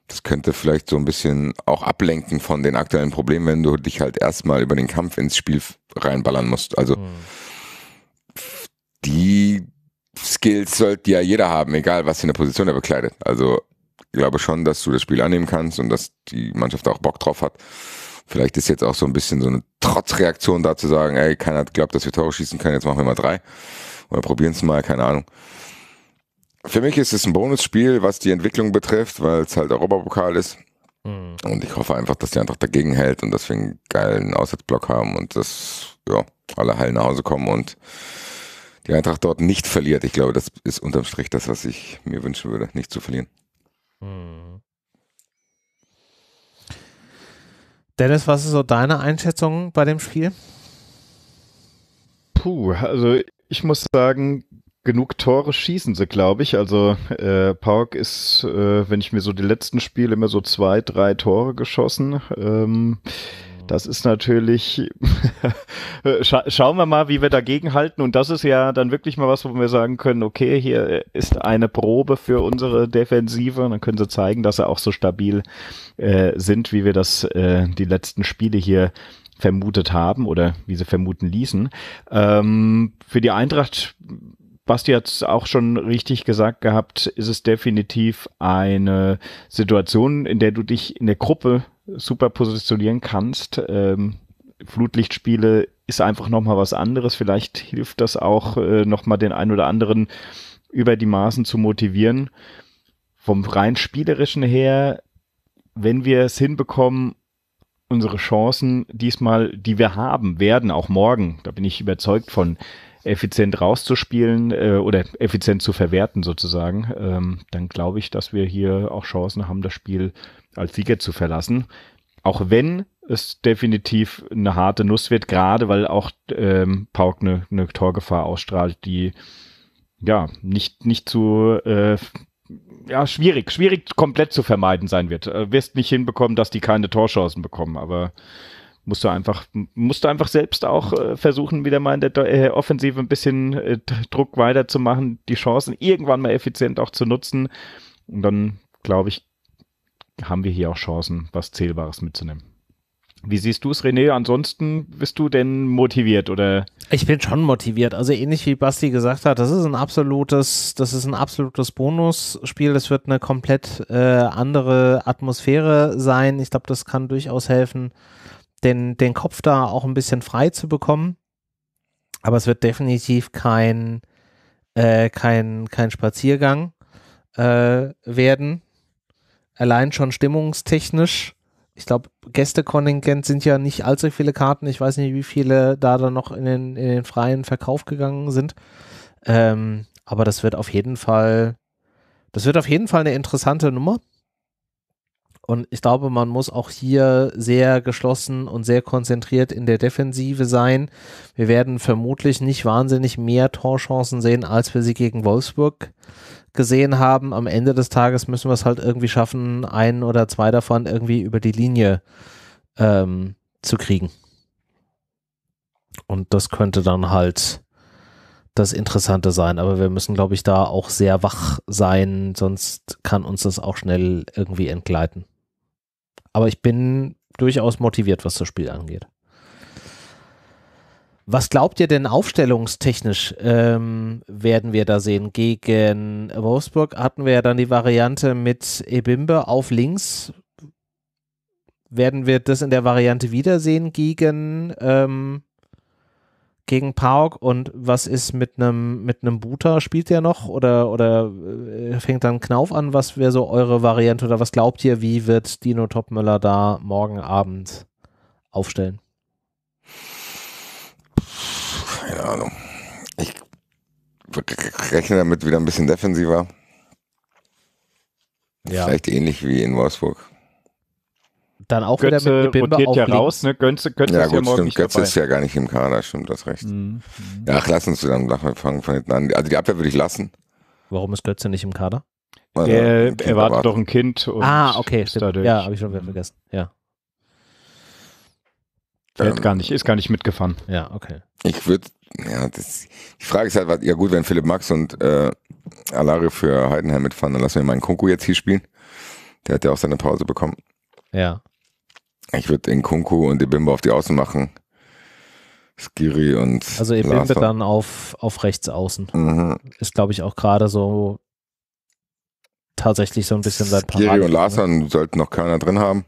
das könnte vielleicht so ein bisschen auch ablenken von den aktuellen Problemen, wenn du dich halt erstmal über den Kampf ins Spiel reinballern musst. Also mhm. die Skills sollte ja jeder haben, egal was für eine Position er bekleidet. Also ich glaube schon, dass du das Spiel annehmen kannst und dass die Mannschaft auch Bock drauf hat. Vielleicht ist jetzt auch so ein bisschen so eine Trotzreaktion da zu sagen, ey, keiner glaubt, dass wir Tore schießen können, jetzt machen wir mal drei. Oder probieren es mal, keine Ahnung. Für mich ist es ein Bonusspiel, was die Entwicklung betrifft, weil es halt Europapokal ist. Mhm. Und ich hoffe einfach, dass die Eintracht dagegen hält und dass wir einen geilen Aussatzblock haben und dass ja, alle heil nach Hause kommen und die Eintracht dort nicht verliert. Ich glaube, das ist unterm Strich das, was ich mir wünschen würde, nicht zu verlieren. Hm. Dennis, was ist so deine Einschätzung bei dem Spiel? Puh, also ich muss sagen, genug Tore schießen sie, glaube ich. Also äh, Park ist, äh, wenn ich mir so die letzten Spiele immer so zwei, drei Tore geschossen. Ähm, das ist natürlich, Scha schauen wir mal, wie wir dagegen halten. Und das ist ja dann wirklich mal was, wo wir sagen können, okay, hier ist eine Probe für unsere Defensive. Und dann können sie zeigen, dass sie auch so stabil äh, sind, wie wir das äh, die letzten Spiele hier vermutet haben oder wie sie vermuten ließen. Ähm, für die Eintracht Basti hat es auch schon richtig gesagt gehabt, ist es definitiv eine Situation, in der du dich in der Gruppe super positionieren kannst. Ähm, Flutlichtspiele ist einfach nochmal was anderes. Vielleicht hilft das auch, äh, nochmal den einen oder anderen über die Maßen zu motivieren. Vom rein spielerischen her, wenn wir es hinbekommen, unsere Chancen diesmal, die wir haben, werden auch morgen, da bin ich überzeugt von, effizient rauszuspielen äh, oder effizient zu verwerten sozusagen, ähm, dann glaube ich, dass wir hier auch Chancen haben, das Spiel als Sieger zu verlassen. Auch wenn es definitiv eine harte Nuss wird, gerade weil auch ähm, Pauk eine, eine Torgefahr ausstrahlt, die ja nicht, nicht zu äh, ja, schwierig, schwierig komplett zu vermeiden sein wird. Äh, wirst nicht hinbekommen, dass die keine Torchancen bekommen, aber musst du einfach, musst du einfach selbst auch äh, versuchen, wieder mal in der äh, Offensive ein bisschen äh, Druck weiterzumachen, die Chancen irgendwann mal effizient auch zu nutzen. Und dann, glaube ich, haben wir hier auch Chancen, was Zählbares mitzunehmen. Wie siehst du es, René? Ansonsten bist du denn motiviert oder? Ich bin schon motiviert. Also ähnlich wie Basti gesagt hat, das ist ein absolutes, das ist ein absolutes Bonusspiel. Das wird eine komplett äh, andere Atmosphäre sein. Ich glaube, das kann durchaus helfen den, den Kopf da auch ein bisschen frei zu bekommen. Aber es wird definitiv kein, äh, kein, kein Spaziergang äh, werden. Allein schon stimmungstechnisch. Ich glaube, Gästekontingent sind ja nicht allzu viele Karten. Ich weiß nicht, wie viele da dann noch in den, in den freien Verkauf gegangen sind. Ähm, aber das wird auf jeden Fall, das wird auf jeden Fall eine interessante Nummer. Und ich glaube, man muss auch hier sehr geschlossen und sehr konzentriert in der Defensive sein. Wir werden vermutlich nicht wahnsinnig mehr Torchancen sehen, als wir sie gegen Wolfsburg gesehen haben. Am Ende des Tages müssen wir es halt irgendwie schaffen, einen oder zwei davon irgendwie über die Linie ähm, zu kriegen. Und das könnte dann halt das Interessante sein. Aber wir müssen, glaube ich, da auch sehr wach sein, sonst kann uns das auch schnell irgendwie entgleiten. Aber ich bin durchaus motiviert, was das Spiel angeht. Was glaubt ihr denn aufstellungstechnisch ähm, werden wir da sehen? Gegen Wolfsburg hatten wir ja dann die Variante mit Ebimbe auf links. Werden wir das in der Variante wiedersehen gegen ähm, gegen Park und was ist mit einem mit einem Buter? Spielt der noch oder oder äh, fängt dann Knauf an? Was wäre so eure Variante oder was glaubt ihr, wie wird Dino Topmüller da morgen Abend aufstellen? Keine Ahnung. Ich rechne damit wieder ein bisschen defensiver. Ja. Vielleicht ähnlich wie in Wolfsburg. Dann auch Götze wieder mit Bimba rotiert ja raus, ne? Götze, Götze ja, ist gut, ja morgen stimmt. Götze dabei. ist ja gar nicht im Kader, stimmt, das recht. Mhm. ach, lass uns dann, wir fangen von hinten an. Also die Abwehr würde ich lassen. Warum ist Götze nicht im Kader? er erwartet doch ein Kind. ah, okay, stimmt. Ja, habe ich schon wieder mhm. vergessen. Ja. Fährt ähm, gar nicht, ist gar nicht mitgefahren. Ja, okay. Ich würde, ja, das, die Frage ist halt, was, ja gut, wenn Philipp Max und äh, Alari für Heidenheim mitfahren, dann lassen wir meinen Kunku jetzt hier spielen. Der hat ja auch seine Pause bekommen. Ja. Ich würde den Kunku und die Bimbo auf die Außen machen. Skiri und. Also Ebimbe dann auf, auf rechts außen. Mhm. Ist, glaube ich, auch gerade so tatsächlich so ein bisschen sein Parade. Skiri und Larsen ne? sollten noch keiner drin haben.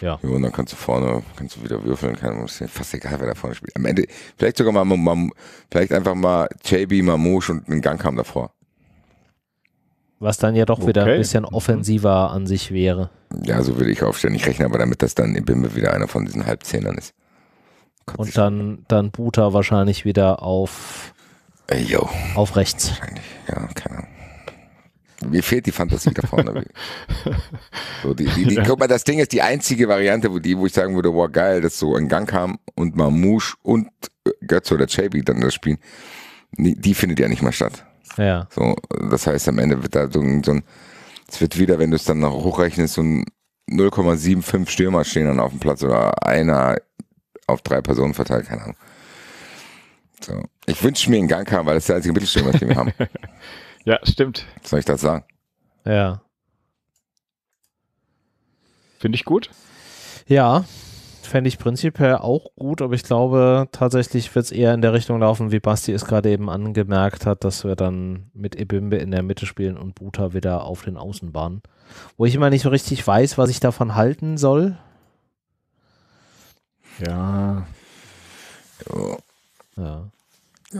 Ja. ja. Und dann kannst du vorne, kannst du wieder würfeln, kann, ist fast egal, wer da vorne spielt. Am Ende, vielleicht sogar mal, mal vielleicht einfach mal JB, Mamouche und einen Gang haben davor. Was dann ja doch okay. wieder ein bisschen mhm. offensiver an sich wäre. Ja, so würde ich aufstellen. Ich rechne aber damit, das dann im Bimbe wieder einer von diesen Halbzehnern ist. Gott, Und dann, dann Buta wahrscheinlich wieder auf, äh, auf rechts. Wahrscheinlich, ja, keine Ahnung. Mir fehlt die Fantasie da vorne. so, die, die, die, guck mal, das Ding ist die einzige Variante, wo, die, wo ich sagen würde, wow, geil, dass so ein Gang kam und Mamouche und äh, Götze oder JB dann das spielen. Die, die findet ja nicht mal statt. Ja. So, das heißt, am Ende wird da so ein, es wird wieder, wenn du es dann noch hochrechnest, so ein 0,75 Stürmer stehen dann auf dem Platz oder einer auf drei Personen verteilt, keine Ahnung. So. Ich wünsche mir einen Gangkamer, weil das ist der einzige Mittelstürmer, den wir haben. ja, stimmt. Was soll ich das sagen? Ja. Finde ich gut. Ja, fände ich prinzipiell auch gut, aber ich glaube, tatsächlich wird es eher in der Richtung laufen, wie Basti es gerade eben angemerkt hat, dass wir dann mit Ebimbe in der Mitte spielen und Buta wieder auf den Außenbahnen. Wo ich immer nicht so richtig weiß, was ich davon halten soll. Ja. Ja. ja.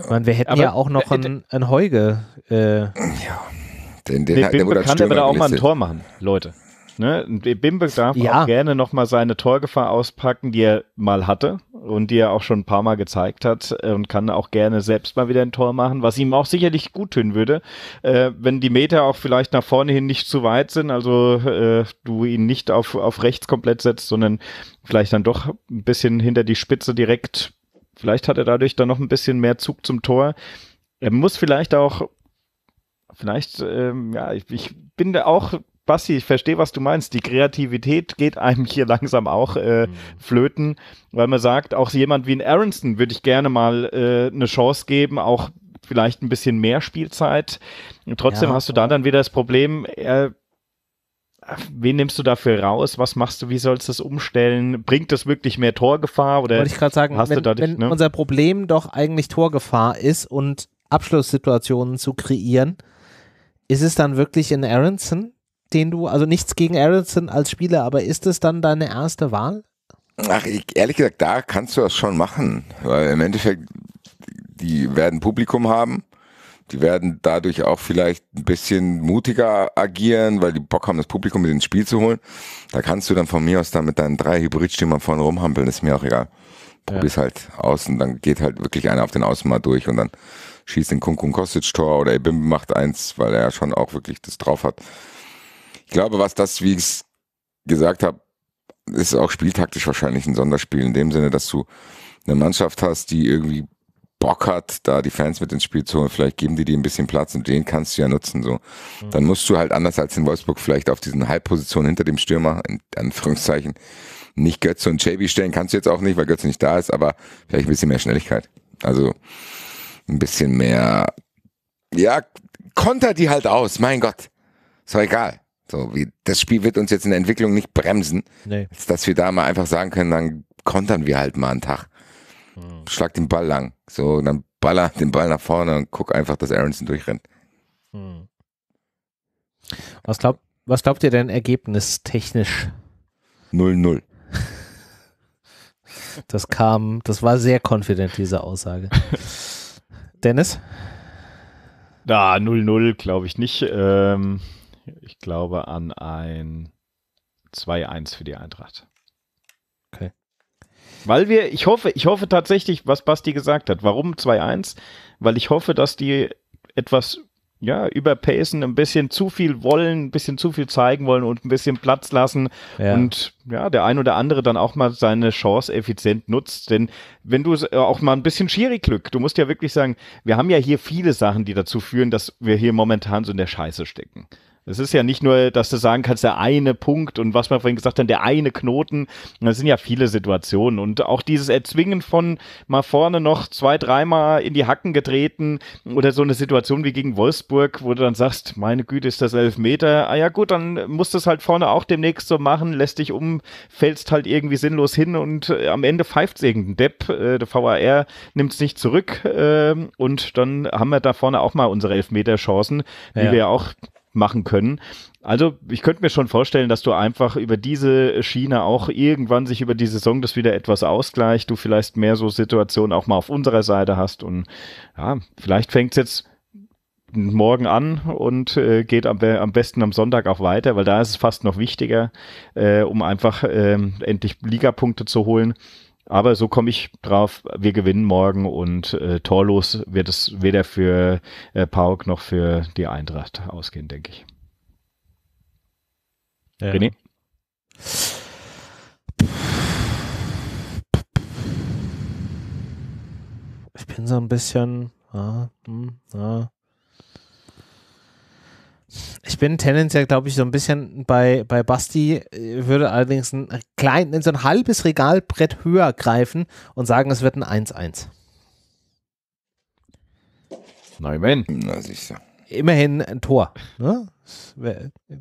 Ich meine, wir hätten aber ja auch noch äh, einen, einen Heuge. Äh, ja. Den, den, den, den, den, den, den, den, den, den, den, den, den, den, Ne? Bimberg darf ja. auch gerne nochmal seine Torgefahr auspacken, die er mal hatte und die er auch schon ein paar Mal gezeigt hat und kann auch gerne selbst mal wieder ein Tor machen, was ihm auch sicherlich gut tun würde, äh, wenn die Meter auch vielleicht nach vorne hin nicht zu weit sind, also äh, du ihn nicht auf, auf rechts komplett setzt, sondern vielleicht dann doch ein bisschen hinter die Spitze direkt. Vielleicht hat er dadurch dann noch ein bisschen mehr Zug zum Tor. Er muss vielleicht auch vielleicht, ähm, ja, ich, ich bin da auch Basti, ich verstehe, was du meinst. Die Kreativität geht einem hier langsam auch äh, mhm. flöten, weil man sagt, auch jemand wie ein Aronson würde ich gerne mal äh, eine Chance geben, auch vielleicht ein bisschen mehr Spielzeit. Und trotzdem ja, hast du da dann wieder das Problem, äh, wen nimmst du dafür raus? Was machst du? Wie sollst du das umstellen? Bringt das wirklich mehr Torgefahr? Oder Wollte ich gerade sagen, hast wenn, du dadurch, wenn ne? unser Problem doch eigentlich Torgefahr ist und Abschlusssituationen zu kreieren, ist es dann wirklich in Aronson? den du, also nichts gegen Aronson als Spieler, aber ist es dann deine erste Wahl? Ach, ich, ehrlich gesagt, da kannst du das schon machen, weil im Endeffekt, die werden Publikum haben, die werden dadurch auch vielleicht ein bisschen mutiger agieren, weil die Bock haben, das Publikum mit ins Spiel zu holen. Da kannst du dann von mir aus dann mit deinen drei Hybridstimmern vorne rumhampeln, ist mir auch egal. Probier's ja. halt aus und dann geht halt wirklich einer auf den Außen mal durch und dann schießt den Kunkun Kostic Tor oder Ebim macht eins, weil er schon auch wirklich das drauf hat. Ich glaube, was das, wie ich es gesagt habe, ist auch spieltaktisch wahrscheinlich ein Sonderspiel, in dem Sinne, dass du eine Mannschaft hast, die irgendwie Bock hat, da die Fans mit ins Spiel zu holen, vielleicht geben die dir ein bisschen Platz und den kannst du ja nutzen. So. Mhm. Dann musst du halt anders als in Wolfsburg vielleicht auf diesen Halbpositionen hinter dem Stürmer, in Anführungszeichen, nicht Götze und JB stellen kannst du jetzt auch nicht, weil Götze nicht da ist, aber vielleicht ein bisschen mehr Schnelligkeit. Also ein bisschen mehr, ja, konter die halt aus, mein Gott. Ist doch egal. So, wie, das Spiel wird uns jetzt in der Entwicklung nicht bremsen, nee. dass wir da mal einfach sagen können, dann kontern wir halt mal einen Tag. Hm. Schlag den Ball lang. So, dann baller den Ball nach vorne und guck einfach, dass Aronson durchrennt. Hm. Was, glaub, was glaubt ihr denn ergebnistechnisch? 0-0. Das kam, das war sehr konfident, diese Aussage. Dennis? Na, 0-0 glaube ich nicht. Ähm, ich glaube an ein 2-1 für die Eintracht. Okay. Weil wir, ich hoffe, ich hoffe tatsächlich, was Basti gesagt hat. Warum 2-1? Weil ich hoffe, dass die etwas ja, überpacen, ein bisschen zu viel wollen, ein bisschen zu viel zeigen wollen und ein bisschen Platz lassen ja. und ja, der ein oder andere dann auch mal seine Chance effizient nutzt. Denn wenn du äh, auch mal ein bisschen Schiri-Glück, du musst ja wirklich sagen, wir haben ja hier viele Sachen, die dazu führen, dass wir hier momentan so in der Scheiße stecken. Es ist ja nicht nur, dass du sagen kannst, der eine Punkt und was man vorhin gesagt hat, der eine Knoten. Das sind ja viele Situationen. Und auch dieses Erzwingen von mal vorne noch zwei, dreimal in die Hacken getreten oder so eine Situation wie gegen Wolfsburg, wo du dann sagst, meine Güte, ist das elf Meter. Ah ja gut, dann musst du es halt vorne auch demnächst so machen, lässt dich um, fällst halt irgendwie sinnlos hin und äh, am Ende pfeift es irgendein Depp. Äh, der VAR nimmt es nicht zurück ähm, und dann haben wir da vorne auch mal unsere Elfmeter-Chancen, die ja. wir ja auch machen können. Also ich könnte mir schon vorstellen, dass du einfach über diese Schiene auch irgendwann sich über die Saison das wieder etwas ausgleicht, du vielleicht mehr so Situationen auch mal auf unserer Seite hast und ja, vielleicht fängt es jetzt morgen an und äh, geht am, am, besten am Sonntag auch weiter, weil da ist es fast noch wichtiger, äh, um einfach äh, endlich Ligapunkte zu holen. Aber so komme ich drauf, wir gewinnen morgen und äh, torlos wird es weder für äh, Pauk noch für die Eintracht ausgehen, denke ich. Ja. René? Ich bin so ein bisschen, ah, hm, ah, ich bin tendenziell, glaube ich, so ein bisschen bei, bei Basti, äh, würde allerdings ein klein, so ein halbes Regalbrett höher greifen und sagen, es wird ein 1-1. Na, immerhin. Immerhin ein Tor. Ne?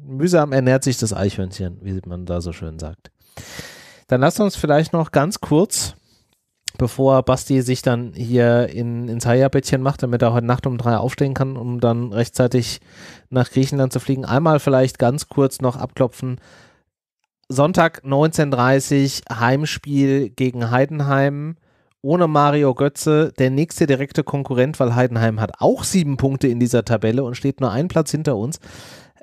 Mühsam ernährt sich das Eichhörnchen, wie man da so schön sagt. Dann lasst uns vielleicht noch ganz kurz bevor Basti sich dann hier in, ins Haierbettchen macht, damit er heute Nacht um drei aufstehen kann, um dann rechtzeitig nach Griechenland zu fliegen. Einmal vielleicht ganz kurz noch abklopfen. Sonntag 19.30 Uhr Heimspiel gegen Heidenheim ohne Mario Götze der nächste direkte Konkurrent, weil Heidenheim hat auch sieben Punkte in dieser Tabelle und steht nur einen Platz hinter uns.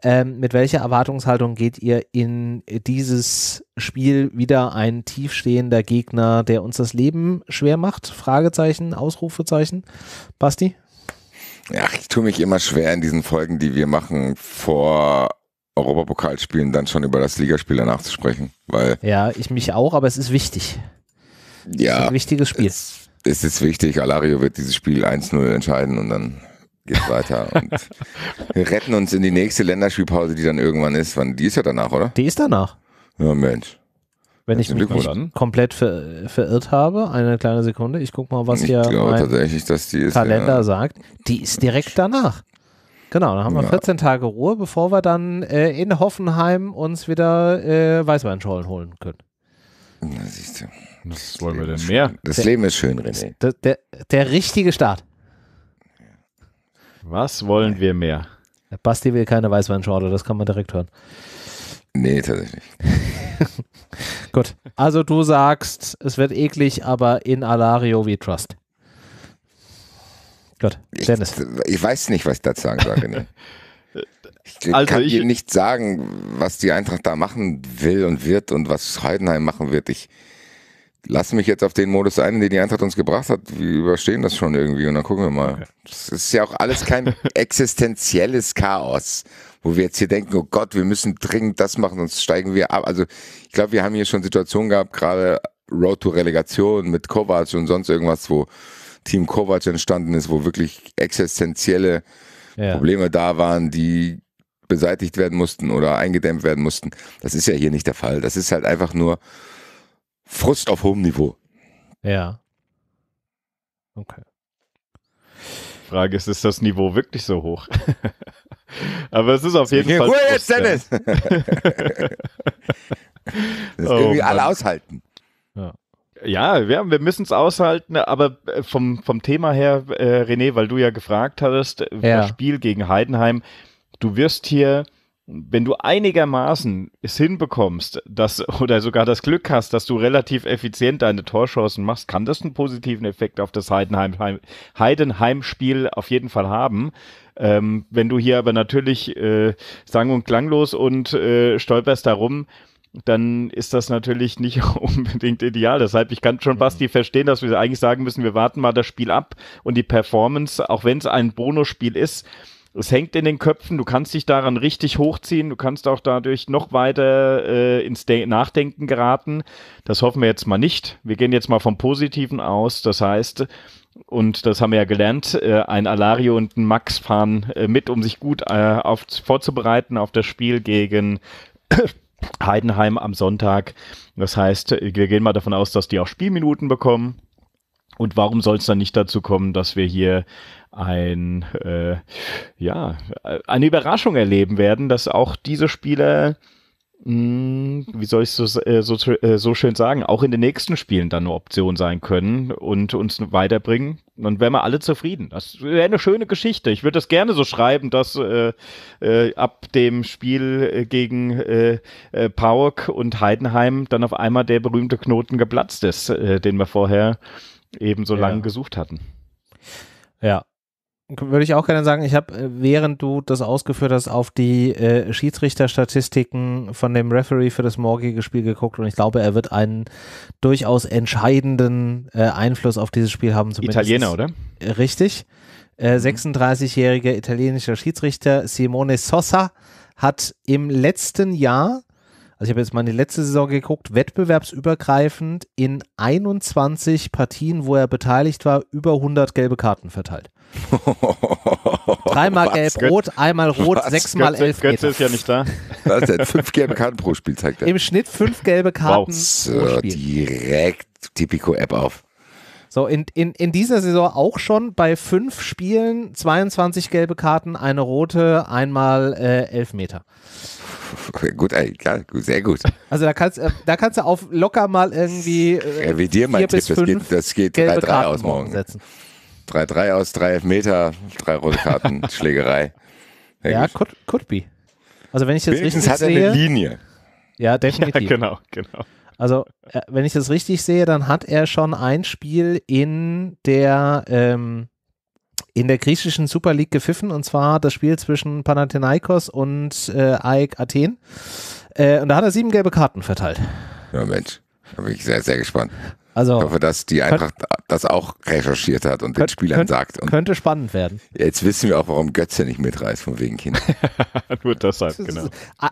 Ähm, mit welcher Erwartungshaltung geht ihr in dieses Spiel wieder ein tiefstehender Gegner, der uns das Leben schwer macht? Fragezeichen, Ausrufezeichen. Basti? Ja, ich tue mich immer schwer in diesen Folgen, die wir machen, vor Europapokalspielen dann schon über das Ligaspiel danach zu sprechen, weil. Ja, ich mich auch, aber es ist wichtig. Ja. Ist ein wichtiges Spiel. Es, es ist wichtig. Alario wird dieses Spiel 1-0 entscheiden und dann geht weiter und wir retten uns in die nächste Länderspielpause, die dann irgendwann ist. die ist ja danach, oder? Die ist danach. Ja, Mensch. Wenn ich mich nicht komplett ver verirrt habe, eine kleine Sekunde, ich guck mal, was ich hier glaube, tatsächlich, dass die ist, Kalender ja. sagt. Die ist direkt danach. Genau, dann haben wir ja. 14 Tage Ruhe, bevor wir dann äh, in Hoffenheim uns wieder äh, Weißweinschollen holen können. Na, siehst du. Was wollen wir denn mehr? Das der, Leben ist schön, René. Der, der, der richtige Start. Was wollen wir mehr? Basti will keine Weißweinschorle, das kann man direkt hören. Nee, tatsächlich. nicht. Gut. Also du sagst, es wird eklig, aber in Alario wie trust. Gut. Dennis. Ich, ich weiß nicht, was ich dazu sagen soll, René. Ich also kann ich, dir nicht sagen, was die Eintracht da machen will und wird und was Heidenheim machen wird. Ich, lass mich jetzt auf den Modus ein, den die Eintracht uns gebracht hat. Wir überstehen das schon irgendwie und dann gucken wir mal. Okay. Das ist ja auch alles kein existenzielles Chaos, wo wir jetzt hier denken, oh Gott, wir müssen dringend das machen, sonst steigen wir ab. Also ich glaube, wir haben hier schon Situationen gehabt, gerade Road to Relegation mit Kovac und sonst irgendwas, wo Team Kovac entstanden ist, wo wirklich existenzielle ja. Probleme da waren, die beseitigt werden mussten oder eingedämmt werden mussten. Das ist ja hier nicht der Fall. Das ist halt einfach nur Frust auf hohem Niveau. Ja. Okay. Frage ist, ist das Niveau wirklich so hoch? Aber es ist auf jeden Fall. Ruhe jetzt, Dennis! das oh, wir alle aushalten. Ja. Ja, wir, müssen es aushalten, aber äh, vom, vom Thema her, äh, René, weil du ja gefragt hattest, äh, ja. das Spiel gegen Heidenheim, du wirst hier wenn du einigermaßen es hinbekommst, dass oder sogar das Glück hast, dass du relativ effizient deine Torchancen machst, kann das einen positiven Effekt auf das Heidenheim, Heidenheim-Spiel auf jeden Fall haben. Ähm, wenn du hier aber natürlich äh, sang- und klanglos und äh, stolperst darum, dann ist das natürlich nicht unbedingt ideal. Deshalb, ich kann schon mhm. Basti verstehen, dass wir eigentlich sagen müssen, wir warten mal das Spiel ab und die Performance, auch wenn es ein Bonusspiel ist, es hängt in den Köpfen, du kannst dich daran richtig hochziehen, du kannst auch dadurch noch weiter äh, ins De Nachdenken geraten. Das hoffen wir jetzt mal nicht. Wir gehen jetzt mal vom Positiven aus. Das heißt, und das haben wir ja gelernt, äh, ein Alario und ein Max fahren äh, mit, um sich gut äh, auf, vorzubereiten auf das Spiel gegen Heidenheim am Sonntag. Das heißt, wir gehen mal davon aus, dass die auch Spielminuten bekommen und warum soll es dann nicht dazu kommen, dass wir hier ein, äh, ja, eine Überraschung erleben werden, dass auch diese Spieler, mh, hm, wie soll ich so, äh, so, äh, so schön sagen, auch in den nächsten Spielen dann eine Option sein können und uns weiterbringen. Dann wären wir alle zufrieden. Das wäre eine schöne Geschichte. Ich würde das gerne so schreiben, dass äh, äh, ab dem Spiel äh, gegen äh, Pauk und Heidenheim dann auf einmal der berühmte Knoten geplatzt ist, äh, den wir vorher eben so ja. lange gesucht hatten. Ja. Würde ich auch gerne sagen, ich habe, äh, während du das ausgeführt hast, auf die äh, Schiedsrichterstatistiken von dem Referee für das morgige Spiel geguckt und ich glaube, er wird einen durchaus entscheidenden äh, Einfluss auf dieses Spiel haben. Zumindest. Italiener, oder? Äh, richtig. Äh, 36-jähriger mhm. italienischer Schiedsrichter Simone Sosa hat im letzten Jahr also ich habe jetzt mal in die letzte Saison geguckt, wettbewerbsübergreifend in 21 Partien, wo er beteiligt war, über 100 gelbe Karten verteilt. Dreimal gelb-rot, einmal rot, was? sechsmal Götze, elf. Götze ist ja nicht da. Was denn? Fünf gelbe Karten pro Spiel zeigt er. Im Schnitt fünf gelbe Karten wow. so, pro Spiel. Direkt Tipico-App auf. So, in, in, in dieser Saison auch schon bei fünf Spielen 22 gelbe Karten, eine rote, einmal äh, elf Meter. gut, ja, sehr gut. Also da kannst, äh, da kannst du auf locker mal irgendwie. Äh, Revidier mein Tipp, das geht, das geht 3-3 aus morgen. 3-3 aus, 3 Elfmeter, 3 rote Schlägerei. Sehr ja, could, could, be. Also wenn ich jetzt Wenigstens richtig hat sehe, er eine Linie. Ja, definitiv. Ja, genau, genau. Also, äh, wenn ich das richtig sehe, dann hat er schon ein Spiel in der ähm, in der griechischen Super League gepfiffen und zwar das Spiel zwischen Panathinaikos und äh, AEK Athen. Äh, und da hat er sieben gelbe Karten verteilt. Ja, Mensch, da bin ich sehr, sehr gespannt. Also, ich hoffe, dass die Eintracht könnt, das auch recherchiert hat und könnt, den Spielern könnt, sagt. Und könnte spannend werden. Jetzt wissen wir auch, warum Götze nicht mitreißt von wegen Kind. Nur deshalb, genau.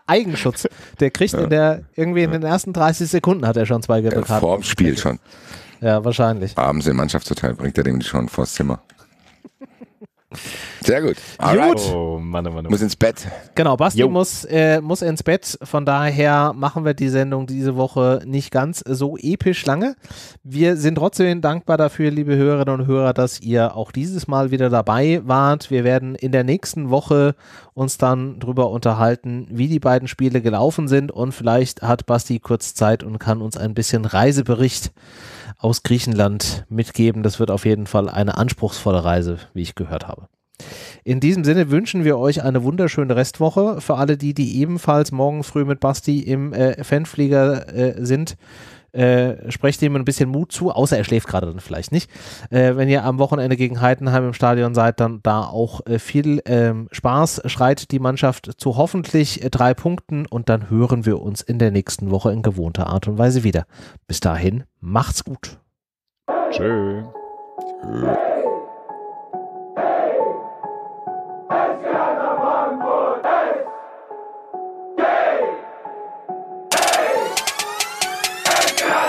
Eigenschutz. Der kriegt ja. in der, irgendwie in den ersten 30 Sekunden hat er schon zwei gelbe Karten. vorm Spiel schon. Ja, wahrscheinlich. Abends im Mannschaftsurteil bringt er dem schon vors Zimmer. Sehr gut. Gut. Oh, Mann, oh, Mann, oh, Mann. Muss ins Bett. Genau, Basti muss, äh, muss ins Bett. Von daher machen wir die Sendung diese Woche nicht ganz so episch lange. Wir sind trotzdem dankbar dafür, liebe Hörerinnen und Hörer, dass ihr auch dieses Mal wieder dabei wart. Wir werden in der nächsten Woche uns dann drüber unterhalten, wie die beiden Spiele gelaufen sind. Und vielleicht hat Basti kurz Zeit und kann uns ein bisschen Reisebericht äh, aus Griechenland mitgeben. Das wird auf jeden Fall eine anspruchsvolle Reise, wie ich gehört habe. In diesem Sinne wünschen wir euch eine wunderschöne Restwoche. Für alle die, die ebenfalls morgen früh mit Basti im äh, Fanflieger äh, sind, äh, sprecht ihm ein bisschen Mut zu, außer er schläft gerade dann vielleicht nicht. Äh, wenn ihr am Wochenende gegen Heidenheim im Stadion seid, dann da auch äh, viel ähm, Spaß. Schreit die Mannschaft zu hoffentlich äh, drei Punkten und dann hören wir uns in der nächsten Woche in gewohnter Art und Weise wieder. Bis dahin, macht's gut. Tschö. Tschö. Doctor.